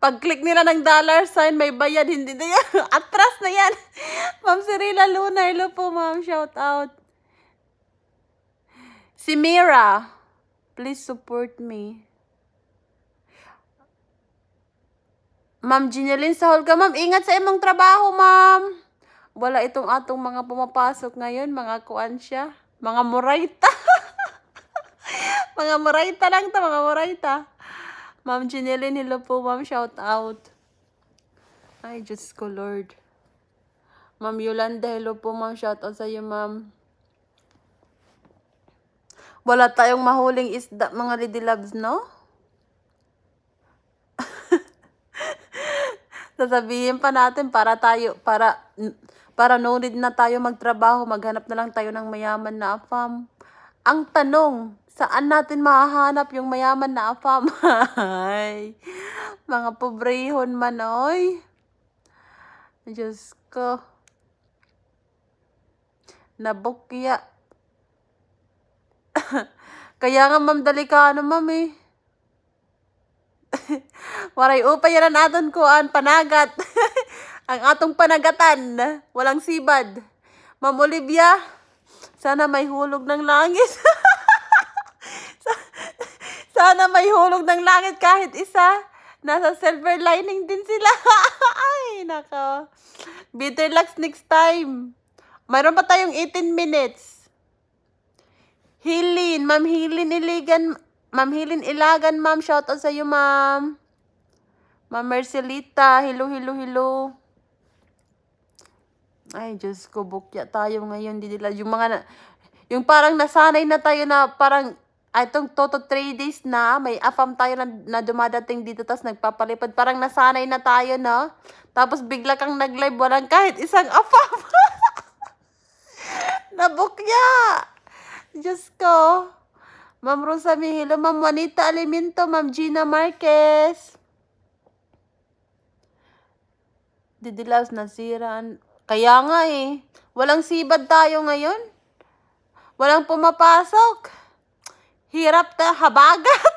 Pag-click nila ng dollar sign, may bayad, hindi na yan. Atras na yan. Ma'am Cirilla Luna, hello po ma'am, shout out. Si Mira. Please support me. Ma'am Ginelin Sahol ka, ma'am. Ingat sa imong trabaho, ma'am. Wala itong atong mga pumapasok ngayon, mga kuansya. Mga murayta. mga murayta lang ta, mga murayta. Ma'am Ginelin, hello po, ma'am. Shout out. Ay, just ko, Lord. Ma'am Yolanda, hello po, ma'am. Shout out sa iyo, ma'am. Wala tayong mahuling isda mga lady loves, no? Sasabihin pa natin para tayo, para, para no need na tayo magtrabaho, maghanap na lang tayo ng mayaman na afam. Ang tanong, saan natin mahahanap yung mayaman na afam? Ay, mga pobrehon manoy. oy. Diyos ko. Nabukya. Kaya nga, ma'am, dalikano, ma'am, eh. Waray upay yan aton ko ah, an panagat. ang atong panagatan, walang sibad. Ma'am Olivia, sana may hulog ng langit. sana may hulog ng langit kahit isa. Nasa silver lining din sila. Ay, nako. Bitter luck next time. Mayroon pa tayong 18 minutes. Hilin, Ma'am Hilin Iligan, Ma'am Hilin Ilagan, Ma'am. Shout out sa iyo, Ma'am. Ma'am Marcelita, hello, hello, hello. Ay, just ko, bukya tayo ngayon. Di nila, yung mga, yung parang nasanay na tayo na parang, itong toto 3 days na, may afam tayo na, na dumadating dito, tapos nagpapalipad. Parang nasanay na tayo, no? Tapos bigla kang nag-live, walang kahit isang afam. Nabukya! Diyos ko. Ma'am Rosa Mihilo, Ma'am Juanita Alimento, Ma'am Gina Marquez. Didilas nasiran. Kaya nga eh. Walang sibad tayo ngayon. Walang pumapasok. Hirap ta, habagat.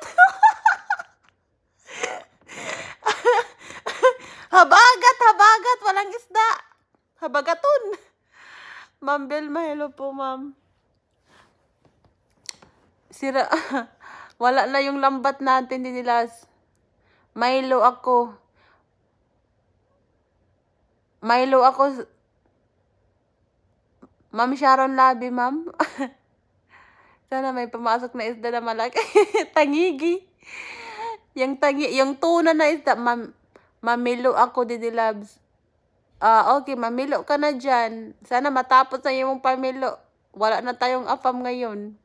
habagat, habagat, walang isda. Habagatun. Ma'am Belma, hello po ma'am. Sira. Wala na yung lambat natin, Dinilas. Milo ako. Milo ako. Ma'am Sharon Labi, ma'am. Sana may pumasok na isda na malaki. Tangigi. Yung, tangi, yung tuna na isda. Ma'am, mamilo ako, Didi Labs. Ah, uh, okay, mamilo ka na dyan. Sana matapos na yung pamilo. Wala na tayong apam ngayon.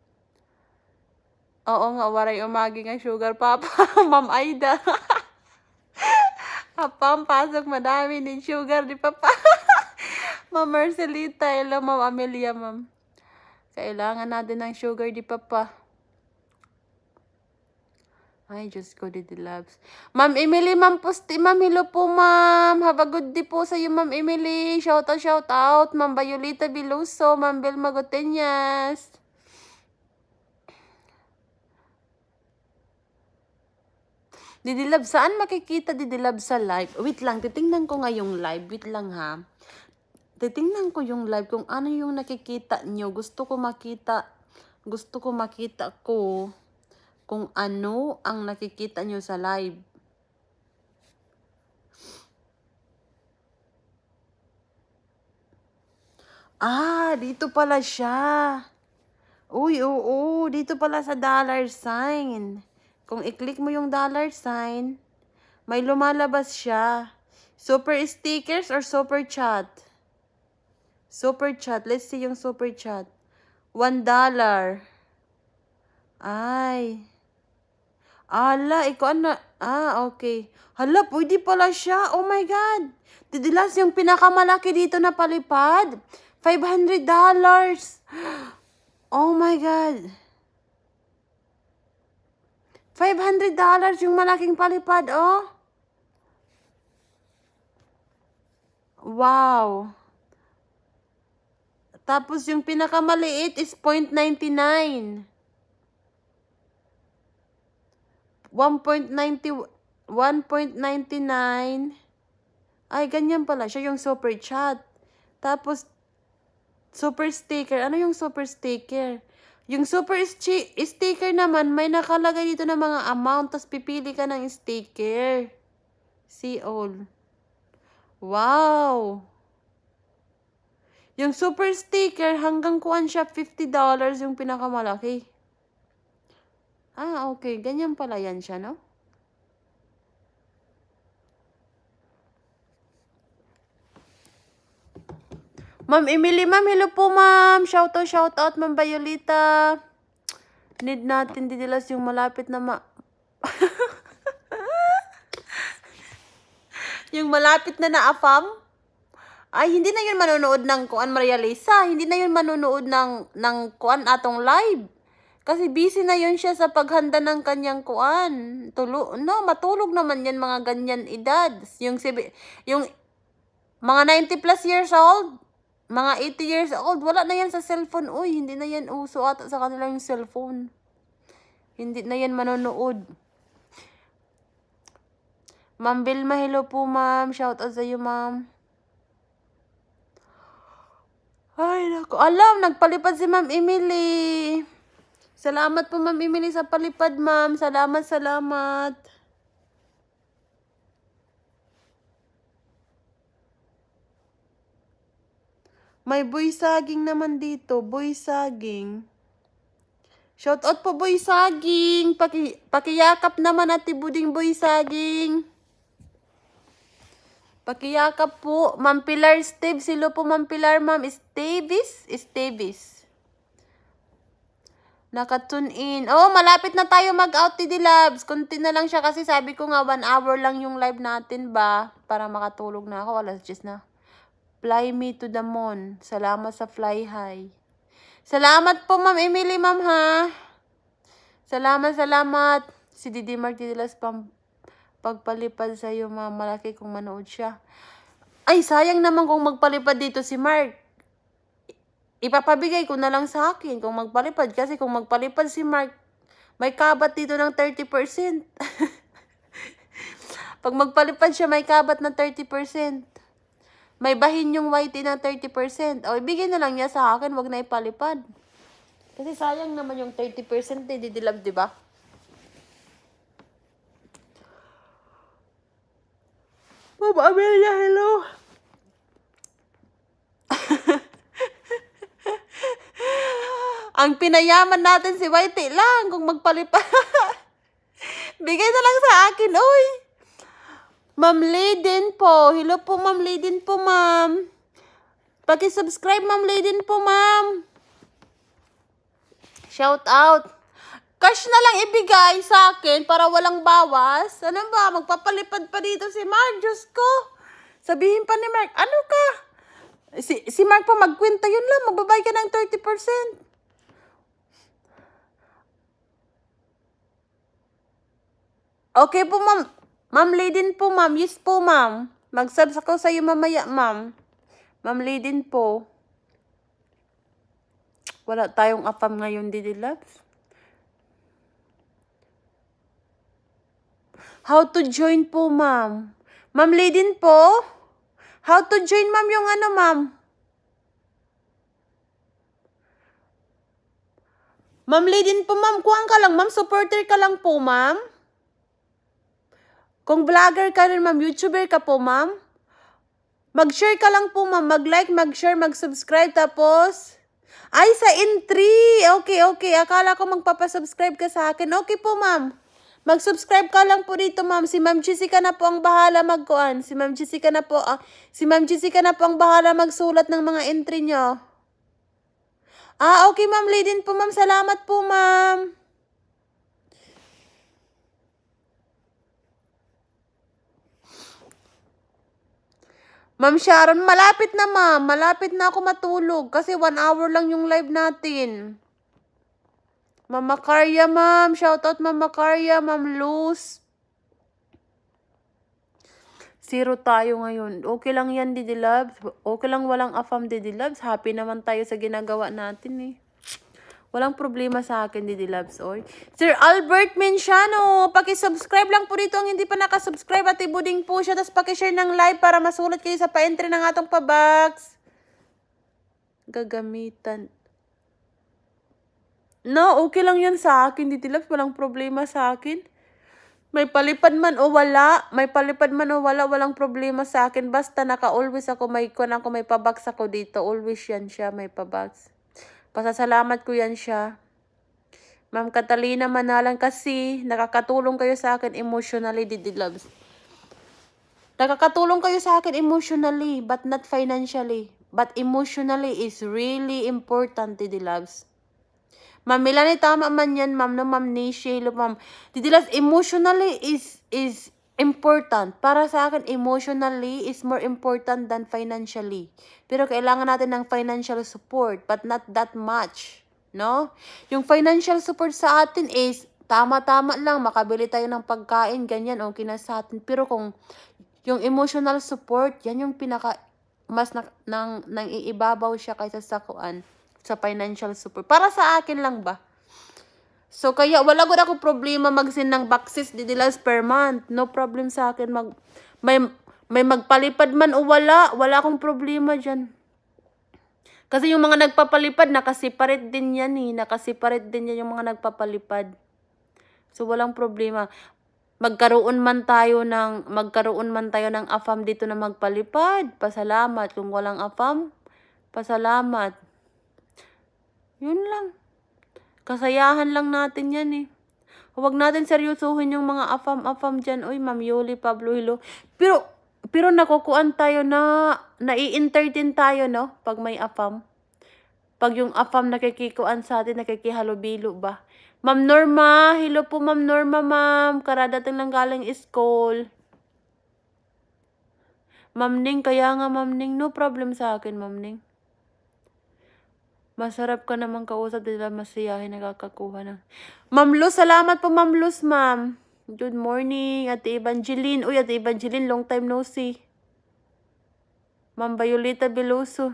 Oo nga, waray umagi nga sugar papa. Ma'am Aida. Apam, pasok madami ni sugar di papa. Ma'am Marcelita, hello Ma'am Amelia, Ma'am. Kailangan natin ng sugar di papa. Ay, just ko, the Labs. Ma'am Emily, Ma'am Pusti, Ma'am Hilo po, Ma'am. Have a good day po sa iyo, Ma'am Emily. Shout out, shout out. Ma'am Bayolita Biloso, Ma'am Belma Gotenyas. Didilab, saan makikita didilab sa live? Wait lang, titingnan ko ngayong live. Wait lang ha. Titingnan ko yung live kung ano yung nakikita nyo. Gusto ko makita, gusto ko makita ko kung ano ang nakikita nyo sa live. Ah, dito pala siya. Uy, oo, dito pala sa dollar sign. Kung i-click mo yung dollar sign, may lumalabas siya. Super stickers or super chat? Super chat. Let's see yung super chat. One dollar. Ay. Ala, ikaw na. Ano? Ah, okay. Hala, pwede pala siya. Oh my God. Didilas, yung pinakamalaki dito na palipad. $500. Oh my God. $500 yung malaking palipad, oh. Wow. Tapos yung pinakamaliit is 0.99. 1.90 1.99 Ay, ganyan pala siya yung super chat. Tapos super sticker. Ano yung super sticker? Yung super sticker naman, may nakalagay dito ng mga amount, tapos pipili ka ng sticker. See all. Wow! Yung super sticker, hanggang kuan siya $50 yung pinakamalaki. Ah, okay. Ganyan pala yan siya, no? Ma'am Emily, ma'am, hello po ma'am. Shout out, shout out, ma'am Violeta. Need natin didilas yung malapit na ma... yung malapit na naafam. Ay, hindi na yun manonood ng Kuan Maria Lisa. Hindi na yun manonood ng, ng Kuan atong live. Kasi busy na yun siya sa paghanda ng kanyang kuan. Tulo, no, matulog naman yan mga ganyan edad. Yung, yung mga 90 plus years old, mga 80 years old, wala na yan sa cellphone. Uy, hindi na yan uso ata sa kanila yung cellphone. Hindi na yan manonood. Ma'am Vilma, hello po ma'am. Shout out sa iyo ma'am. Ay, naku. Alam, nagpalipad si ma'am Emily. Salamat po ma'am Emily sa palipad ma'am. Salamat, salamat. May boy saging naman dito. Boy saging. Shout out po boy saging. Paki, pakiyakap naman at ibuding boy saging. Pakiyakap po. Ma'am Pilar Steve. Silo po Ma'am Pilar Ma'am Stavis. Stavis. Nakatune in. Oh, malapit na tayo mag-out, Tidi Labs. Kunti na lang siya kasi sabi ko nga, one hour lang yung live natin ba? Para makatulog na ako. Alas 10 na. Fly me to the moon. Salamat sa fly high. Salamat po, Ma'am Emily, Ma'am, ha? Salamat, salamat. Si Didi Martidelas pang pagpalipad sa'yo, Ma'am. Malaki kung manood siya. Ay, sayang naman kung magpalipad dito si Mark. Ipapabigay ko na lang sa akin kung magpalipad. Kasi kung magpalipad si Mark, may kabat dito ng 30%. Pag magpalipad siya, may kabat ng 30%. May bahin yung whitey na 30%. O, ibigay na lang niya sa akin. wag na ipalipad. Kasi sayang naman yung 30% eh, didilab, di ba? Mama Amelia, hello! Ang pinayaman natin si Whitey lang kung magpalipad. Bigay na lang sa akin, oy! Ma'am Laden po. Hello po, Ma'am Laden po, Ma'am. Paki-subscribe, Ma'am Laden po, Ma'am. Shout out. Cash na lang ibigay sa akin para walang bawas. Ano ba? Magpapalipad pa dito si Mark. Diyos ko. Sabihin pa ni Mark, ano ka? Si, si Mark pa magkwenta yun lang. Magbabay ka ng 30%. Okay po, ma'am. Ma'am Laden po, ma'am. Yes po, ma'am. Mag-subs ako sa'yo mamaya, ma'am. Ma'am Laden po. Wala tayong apam ngayon, Didi Loves. How to join po, ma'am. Ma'am Laden po? How to join, ma'am, yung ano, ma'am? Ma'am Laden po, ma'am. Kuhan ka lang, ma'am. Supporter ka lang po, ma'am. Kung vlogger ka rin, ma'am, YouTuber ka po, ma'am. Mag-share ka lang po, ma'am. Mag-like, mag-share, mag-subscribe. Tapos, ay, sa entry. Okay, okay. Akala ko magpapasubscribe ka sa akin. Okay po, ma'am. Mag-subscribe ka lang po dito, ma'am. Si Ma'am Jessica na po ang bahala magkuan. Si Ma'am Jessica na po, uh, si Ma'am Jessica na po ang bahala magsulat ng mga entry nyo. Ah, okay, ma'am. Lidin po, ma'am. Salamat po, ma'am. Ma'am Sharon, malapit na ma'am. Malapit na ako matulog kasi one hour lang yung live natin. Mama Karya, ma'am. Shoutout Mama Karya, Ma'am Luz. Zero tayo ngayon. Okay lang yan, Didi Loves. Okay lang walang afam, Didi Loves. Happy naman tayo sa ginagawa natin eh. Walang problema sa akin, Didi Loves Oy. Sir Albert Menciano, subscribe lang po dito ang hindi pa nakasubscribe. at ibuding po siya. Tapos share ng live para masulat kayo sa pa-entry ng atong pabags. Gagamitan. No, okay lang yan sa akin, Didi Loves. Walang problema sa akin. May palipad man o wala, may palipad man o wala, walang problema sa akin. Basta naka-always ako, may kunan ko, may pabags ako dito. Always yan siya, may pabags. Pasasalamat ko yan siya. Ma'am Catalina Manalan kasi nakakatulong kayo sa akin emotionally, Didi Loves. Nakakatulong kayo sa akin emotionally but not financially. But emotionally is really important, Didi Loves. Ma'am, Milani, tama man yan, ma'am, no, ma'am, ni Shelo, ma'am. Didi Loves, emotionally is, is, important. Para sa akin, emotionally is more important than financially. Pero kailangan natin ng financial support, but not that much. No? Yung financial support sa atin is, tama-tama lang, makabili tayo ng pagkain, ganyan, okay na sa atin. Pero kung yung emotional support, yan yung pinaka, mas na, nang, nang iibabaw siya kaysa sa kuan, sa financial support. Para sa akin lang ba? So, kaya wala ko na ako problema mag-send ng boxes di nila per month. No problem sa akin. Mag, may, may magpalipad man o wala. Wala akong problema dyan. Kasi yung mga nagpapalipad, nakaseparate din yan eh. Nakaseparate din yan yung mga nagpapalipad. So, walang problema. Magkaroon man tayo ng, magkaroon man tayo ng afam dito na magpalipad. Pasalamat. Kung walang afam, pasalamat. Yun lang. Kasayahan lang natin yan eh. Huwag natin seryosohin yung mga afam-afam dyan. Uy, Ma'am Yoli, Pablo Hilo. Pero, pero nakukuan tayo na, nai-entertain tayo, no? Pag may afam. Pag yung afam nakikikuan sa atin, nakikihalubilo ba? Ma'am Norma, hello po Ma'am Norma, ma'am. Karadating lang galing school. Ma'am Ning, kaya nga Ma'am Ning, no problem sa akin, Ma'am Ning. Masarap ka naman kausap, di ba? Masiyahin nakakakuha ng... Ma'am Luz, salamat po Ma'am Luz, ma'am. Good morning, Ate Evangeline. Uy, Ate Evangeline, long time no see. Ma'am Violeta Beloso.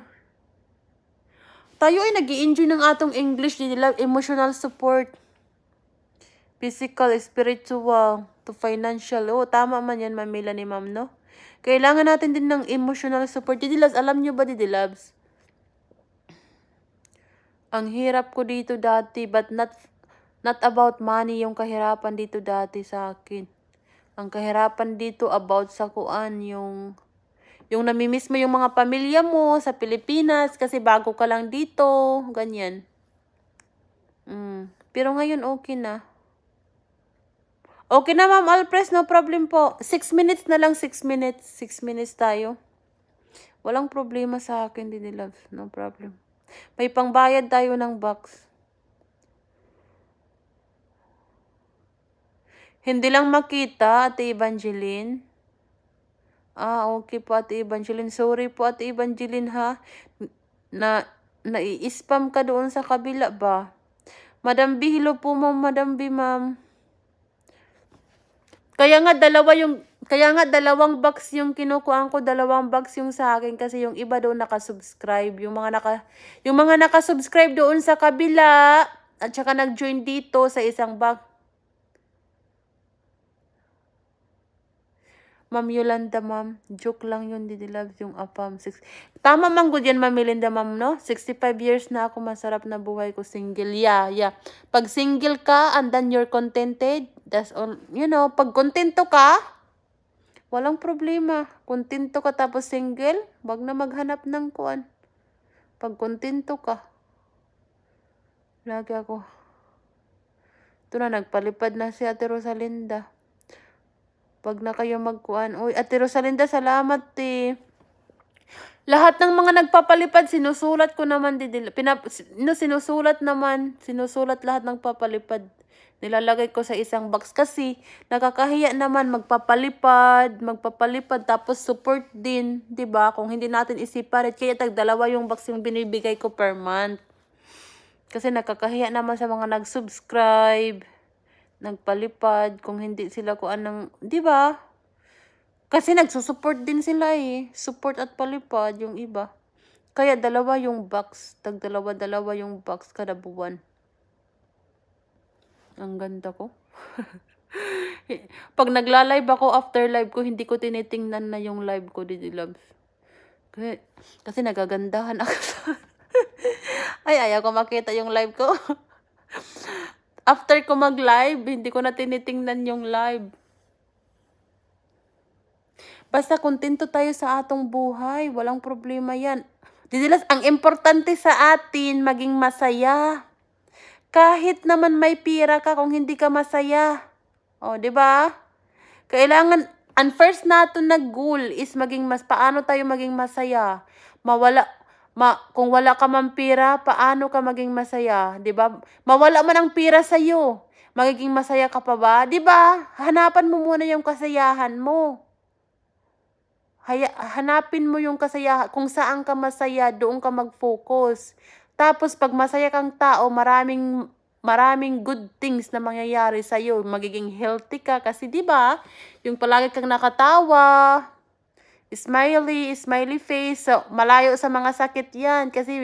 Tayo ay nag enjoy ng atong English, di nila emotional support. Physical, spiritual, to financial. Oh, tama man yan, Ma'am Melanie, Ma'am, no? Kailangan natin din ng emotional support. Didi Labs, alam nyo ba, Didi Labs? Ang hirap ko dito dati, but not, not about money yung kahirapan dito dati sa akin. Ang kahirapan dito about sa kuan, yung, yung namimiss mo yung mga pamilya mo sa Pilipinas kasi bago ka lang dito, ganyan. Mm. Pero ngayon okay na. Okay na ma'am Alpres, no problem po. 6 minutes na lang, 6 minutes. 6 minutes tayo. Walang problema sa akin, Didi Love. No problem. May pangbayad tayo ng box. Hindi lang makita, Ate Evangeline. Ah, okay po, Ate Evangeline. Sorry po, Ate Evangeline, ha? Na, nai-spam ka doon sa kabila ba? Madam B, hello po, ma'am. Madam B, ma'am. Kaya nga, dalawa yung kaya nga, dalawang box yung kinukuhaan ko, dalawang box yung sa akin kasi yung iba doon nakasubscribe. Yung mga, naka, yung mga nakasubscribe doon sa kabila at saka nag-join dito sa isang box. Ma'am Yolanda, ma'am. Joke lang yun, Didi Loves, yung apam. Six... Tama mang good yan, Ma'am Melinda, ma'am, no? 65 years na ako, masarap na buhay ko, single. Yeah, yeah. Pag single ka, and then you're contented, that's all. You know, pag contento ka, Walang problema. Kontento ka tapos single, wag na maghanap ng kuan. Pag kontento ka, lagi ako. Ito na, nagpalipad na si Ate Rosalinda. Pag na kayo magkuan. Uy, Ate Rosalinda, salamat ti. Eh. Lahat ng mga nagpapalipad, sinusulat ko naman. Didil, pinap, sinusulat naman. Sinusulat lahat ng papalipad nilalagay ko sa isang box kasi nakakahiya naman magpapalipad, magpapalipad tapos support din, 'di ba? Kung hindi natin i-separate kaya tagdalawa yung box yung binibigay ko per month. Kasi nakakahiya naman sa mga nag-subscribe, nagpalipad kung hindi sila ko anong, 'di ba? Kasi nagsusupport din sila eh. Support at palipad yung iba. Kaya dalawa yung box. Tag dalawa-dalawa yung box kada buwan. Ang ganda ko. Pag nagla-live ako, after live ko, hindi ko tinitingnan na yung live ko, Didi Loves. Kasi, kasi nagagandahan ako Ay, ayaw ko makita yung live ko. after ko mag-live, hindi ko na tinitingnan yung live. Basta kontento tayo sa atong buhay, walang problema yan. Didilas, ang importante sa atin, maging masaya. Kahit naman may pira ka kung hindi ka masaya. O, oh, di ba? Kailangan, and first natin na goal is maging mas, paano tayo maging masaya? Mawala, ma, kung wala ka man pira, paano ka maging masaya? Di ba? Mawala man ang pira sa'yo. Magiging masaya ka pa ba? Di ba? Hanapan mo muna yung kasayahan mo. Haya, hanapin mo yung kasayahan. Kung saan ka masaya, doon ka mag-focus. Tapos pag masaya kang tao, maraming maraming good things na mangyayari sa iyo. Magiging healthy ka kasi 'di ba? Yung palagi kang nakatawa, smiley, smiley face, so, malayo sa mga sakit 'yan kasi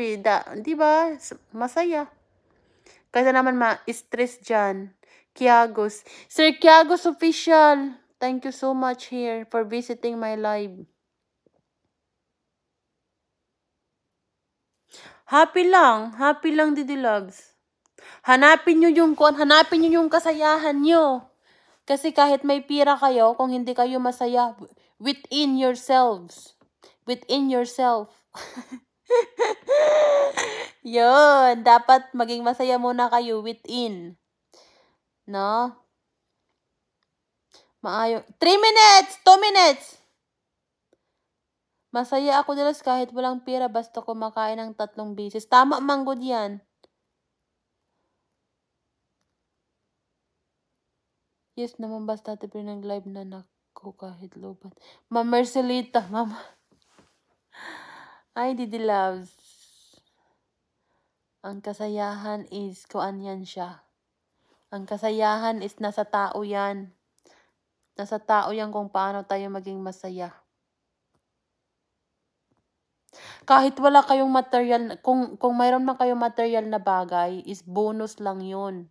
'di ba? Masaya. Kaysa naman ma-stress diyan. Kiagos. Sir Kiagos official. Thank you so much here for visiting my live. Happy lang. Happy lang, Didi Loves. Hanapin nyo yung kuan, hanapin nyo yung kasayahan nyo. Kasi kahit may pira kayo, kung hindi kayo masaya, within yourselves. Within yourself. Yun, dapat maging masaya muna kayo within. No? Maayo. 3 minutes! 2 minutes! Masaya ako dalas kahit walang pera basta kumakain ng tatlong bisis. Tama, manggod yan. Yes naman, basta tabi ng live na nako kahit lobat. Ma'am Marcelita, mama. Ay, Didi Loves. Ang kasayahan is kuan yan siya. Ang kasayahan is nasa tao yan. Nasa tao yan kung paano tayo maging masaya. Kahit wala kayong material, kung, kung mayroon man kayong material na bagay, is bonus lang yun.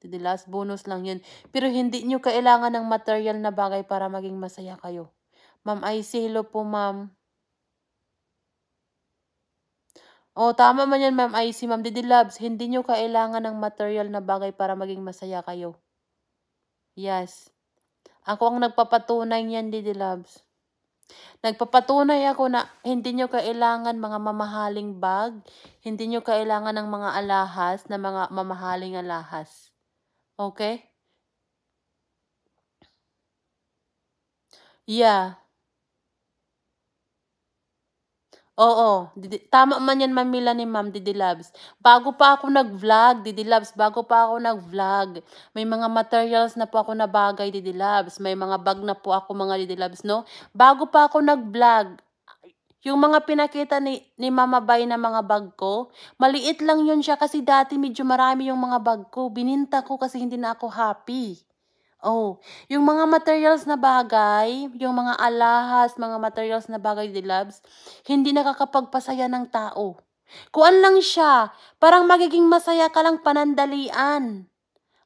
The last bonus lang yun. Pero hindi nyo kailangan ng material na bagay para maging masaya kayo. Ma'am Icy, hello po ma'am. O, oh, tama man yan, Ma'am Icy, Ma'am Didi Loves. Hindi nyo kailangan ng material na bagay para maging masaya kayo. Yes. Ako ang nagpapatunay niyan, Didi Loves. Nagpapatunay ako na hindi nyo kailangan mga mamahaling bag, hindi nyo kailangan ng mga alahas na mga mamahaling alahas. Okay? Yeah. Oo, Didi, tama man yan mamila ni Ma'am Didi Loves. Bago pa ako nag-vlog, Didi Loves, bago pa ako nag-vlog, may mga materials na po ako na bagay, Didi Loves. May mga bag na po ako, mga Didi Loves, no? Bago pa ako nag-vlog, yung mga pinakita ni, ni Mama Bay na mga bag ko, maliit lang yun siya kasi dati medyo marami yung mga bag ko. Bininta ko kasi hindi na ako happy. Oh, yung mga materials na bagay, yung mga alahas, mga materials na bagay, the loves, hindi nakakapagpasaya ng tao. Kuan lang siya, parang magiging masaya ka lang panandalian.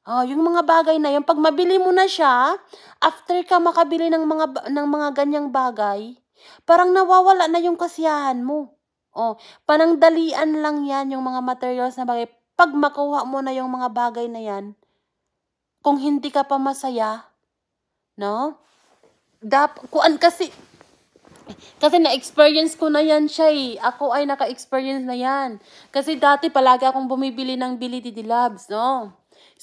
Oh, yung mga bagay na yun, pag mabili mo na siya, after ka makabili ng mga, ng mga ganyang bagay, parang nawawala na yung kasiyahan mo. Oh, panandalian lang yan yung mga materials na bagay. Pag makuha mo na yung mga bagay na yan, kung hindi ka pa masaya, no? Dap, kuan kasi, kasi na-experience ko na yan siya eh. Ako ay naka-experience na yan. Kasi dati palagi akong bumibili ng Billy Didi Labs, no?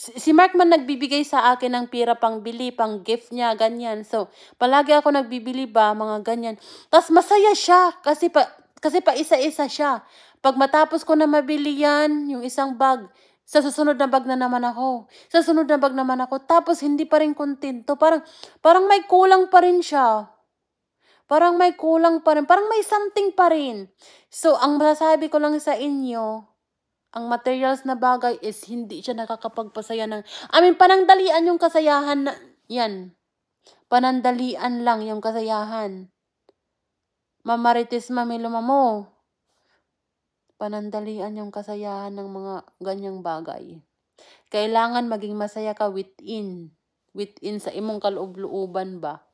Si Mark man nagbibigay sa akin ng pira pang bili, pang gift niya, ganyan. So, palagi ako nagbibili ba, mga ganyan. Tapos masaya siya kasi pa, kasi pa isa-isa siya. Pag matapos ko na mabili yan, yung isang bag, sa susunod na bag na naman ako. Sa susunod na bag naman ako. Tapos hindi pa rin kontento. Parang, parang may kulang pa rin siya. Parang may kulang pa rin. Parang may something pa rin. So, ang masasabi ko lang sa inyo, ang materials na bagay is hindi siya nakakapagpasaya ng... I mean, panandalian yung kasayahan na... Yan. Panandalian lang yung kasayahan. Mamaritis mamiloma mo panandalian yung kasayahan ng mga ganyang bagay. Kailangan maging masaya ka within. Within sa imong kaloob-looban ba?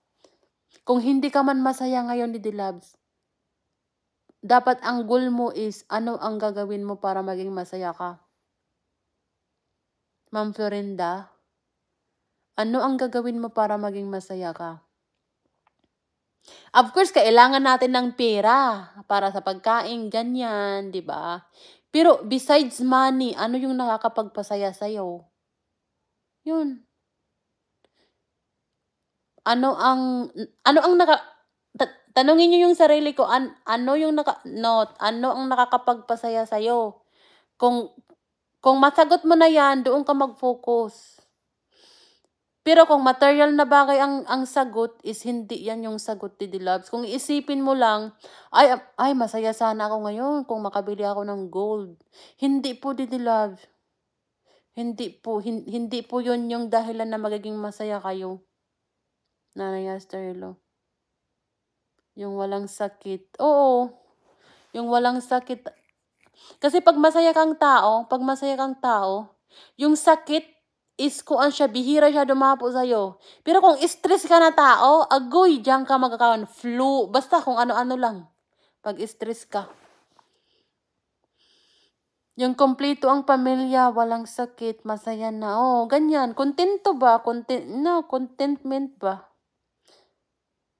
Kung hindi ka man masaya ngayon, Didi Loves, dapat ang goal mo is ano ang gagawin mo para maging masaya ka. Ma'am Florinda, ano ang gagawin mo para maging masaya ka? Of course, kailangan natin ng pera para sa pagkain, ganyan, di ba? Pero besides money, ano yung nakakapagpasaya sa'yo? Yun. Ano ang, ano ang naka, ta, tanungin nyo yung sarili ko, an, ano yung naka, no, ano ang nakakapagpasaya sa'yo? Kung, kung masagot mo na yan, doon ka mag-focus. Pero kung material na bagay ang, ang sagot, is hindi yan yung sagot, Didi Loves. Kung isipin mo lang, ay, ay masaya sana ako ngayon kung makabili ako ng gold. Hindi po, Didi Loves. Hindi po, hin, hindi po yun yung dahilan na magiging masaya kayo. Nanay Asterilo. Yung walang sakit. Oo. Yung walang sakit. Kasi pag masaya kang tao, pag masaya kang tao, yung sakit is ko an siya, bihira siya dumapo sa'yo. Pero kung stress oh, ka na tao, agoy, diyan ka magkakaon. Flu, basta kung ano-ano lang. Pag stress ka. Yung kompleto ang pamilya, walang sakit, masaya na. Oh, ganyan. Contento ba? Content, no, contentment ba?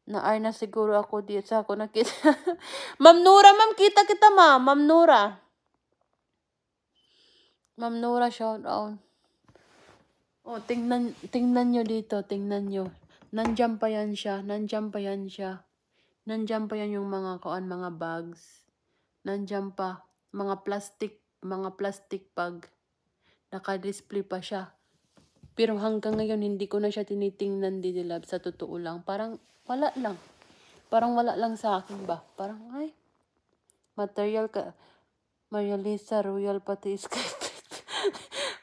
Na ay na siguro ako di sa ako nakita. ma'am Nora, ma'am, kita kita ma. Ma'am Nora. Ma'am Nora, shout out. Oh, tingnan, tingnan niyo dito, tingnan niyo. Nandiyan pa yan siya, nandiyan pa yan siya. Nandiyan pa yan yung mga koan, mga bags. Nandiyan pa, mga plastic, mga plastic bag. Naka-display pa siya. Pero hanggang ngayon, hindi ko na siya tinitingnan, Didilab, sa totoo lang. Parang wala lang. Parang wala lang sa akin ba? Parang, ay, material ka. Maria Lisa, Royal, pati Skype.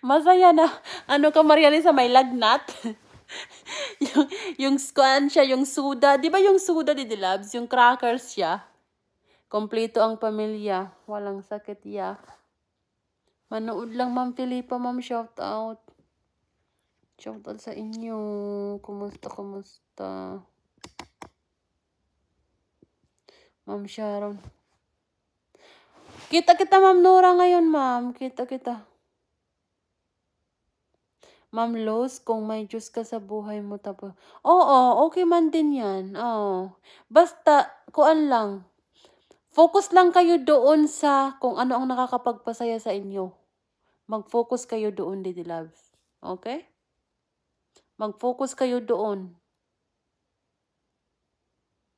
Masaya na. Ano ka, Mariani, sa may lagnat? yung, yung squan siya, yung suda. Di ba yung suda, Didi Labs? Yung crackers siya. Kompleto ang pamilya. Walang sakit, ya. Manood lang, Ma'am Filipa, Ma'am. Shout out. Shout out sa inyo. Kumusta, kumusta? Ma'am Sharon. Kita kita, Ma'am Nora ngayon, Ma'am. Kita kita. Ma'am Luz, kung may Diyos ka sa buhay mo tapos. Oo, okay man din yan. Oo. Basta, kuan lang. Focus lang kayo doon sa kung ano ang nakakapagpasaya sa inyo. Mag-focus kayo doon, Didi Love. Okay? Mag-focus kayo doon.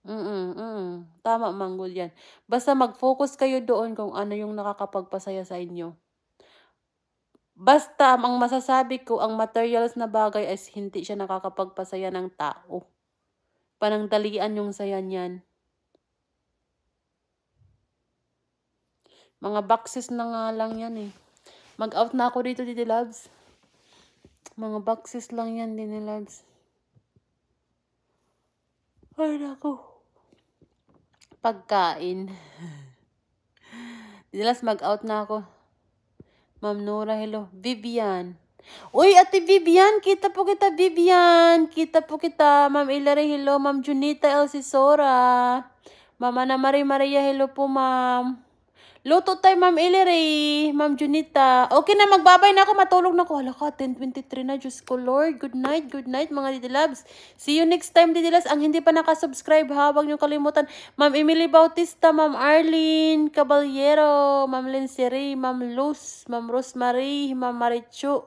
Mm-mm, mm Tama, Manggol, yan. Basta mag-focus kayo doon kung ano yung nakakapagpasaya sa inyo. Basta, ang masasabi ko, ang materials na bagay ay hindi siya nakakapagpasaya ng tao. Panangdalian yung saya niyan. Mga boxes na nga lang yan eh. Mag-out na ako dito, Didi Loves. Mga boxes lang yan, Didi Loves. Ay, naku. Pagkain. Didi Loves, mag-out na ako. Ma'am Nora, hello. Vivian. Uy, Ate Vivian, kita po kita, Vivian. Kita po kita. Ma'am Ilary, hello. Ma'am Junita Elsie Sora. Mama na Marie Maria, hello po, ma'am. Luto tayo, Ma'am Ilery. Ma'am Junita. Okay na, magbabay na ako, matulog na ako. Hala ka, 10.23 na, Diyos ko, Lord. Good night, good night, mga Loves. See you next time, Loves. Ang hindi pa nakasubscribe, ha, huwag niyong kalimutan. Ma'am Emily Bautista, Ma'am Arlene Caballero, Ma'am Linsery, Ma'am Luz, Ma'am Rosemary, Ma'am Marichu,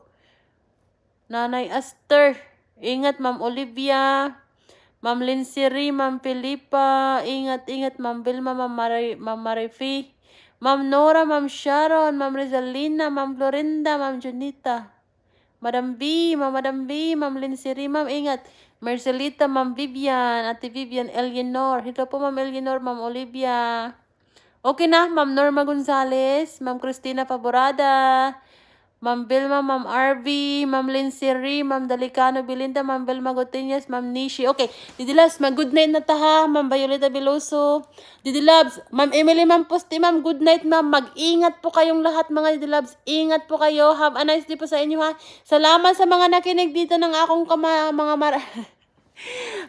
Nanay Aster. Ingat, Ma'am Olivia. Ma'am Linsery, Ma'am Filipa. Ingat, ingat, Ma'am Vilma, Ma'am Marifi. Ma'am Ma'am Nora, Ma'am Sharon, Ma'am Rizalina, Ma'am Florinda, Ma'am Junita, Madam B, Ma'am Madam B, Ma'am Linsiri, Ma'am Ingat, Marcelita, Ma'am Vivian, Ate Vivian, Eleanor. Hello po, Ma'am Eleanor, Ma'am Olivia. Okay na, Ma'am Norma Gonzales, Ma'am Christina Paborada, Ma'am Vilma, Ma'am Arby, Ma'am Linsiri, Ma'am Dalicano, Belinda, Ma'am Vilma Gutinias, Ma'am Nishi. Okay, Didilabs, Ma'am good night na taha, Ma'am Violeta Veloso. Didilabs, Ma'am Emily, Ma'am Pusti, Ma'am good night, Ma'am. Mag-ingat po kayong lahat mga Didilabs. Ingat po kayo. Have a nice day po sa inyo ha. Salamat sa mga nakinig dito ng akong kama, mga mar...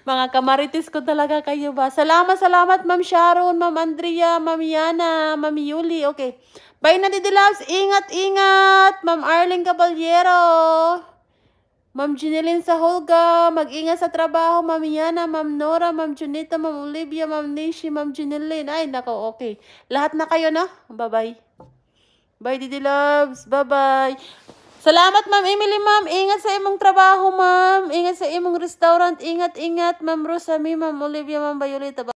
mga kamarites ko talaga kayo ba? Salamat, salamat, Ma'am Sharon, Ma'am Andrea, Ma'am Yana, Ma'am Yuli. Okay. Bye na By Loves. ingat-ingat! Ma'am Arling Caballero! Ma'am Janelin Sahulga, mag-ingat sa trabaho, Ma'am Yana, Ma'am Nora, Ma'am Junita, Ma'am Olivia, Ma'am Nishi, Ma'am Janelin. Ay, nako, okay. Lahat na kayo na. Bye-bye. Bye, Didi Loves. Bye-bye. Salamat, Ma'am Emily, Ma'am. Ingat sa imong trabaho, Ma'am. Ingat sa imong restaurant. Ingat, ingat, Ma'am Rosami, Ma'am Olivia, Ma'am Violeta.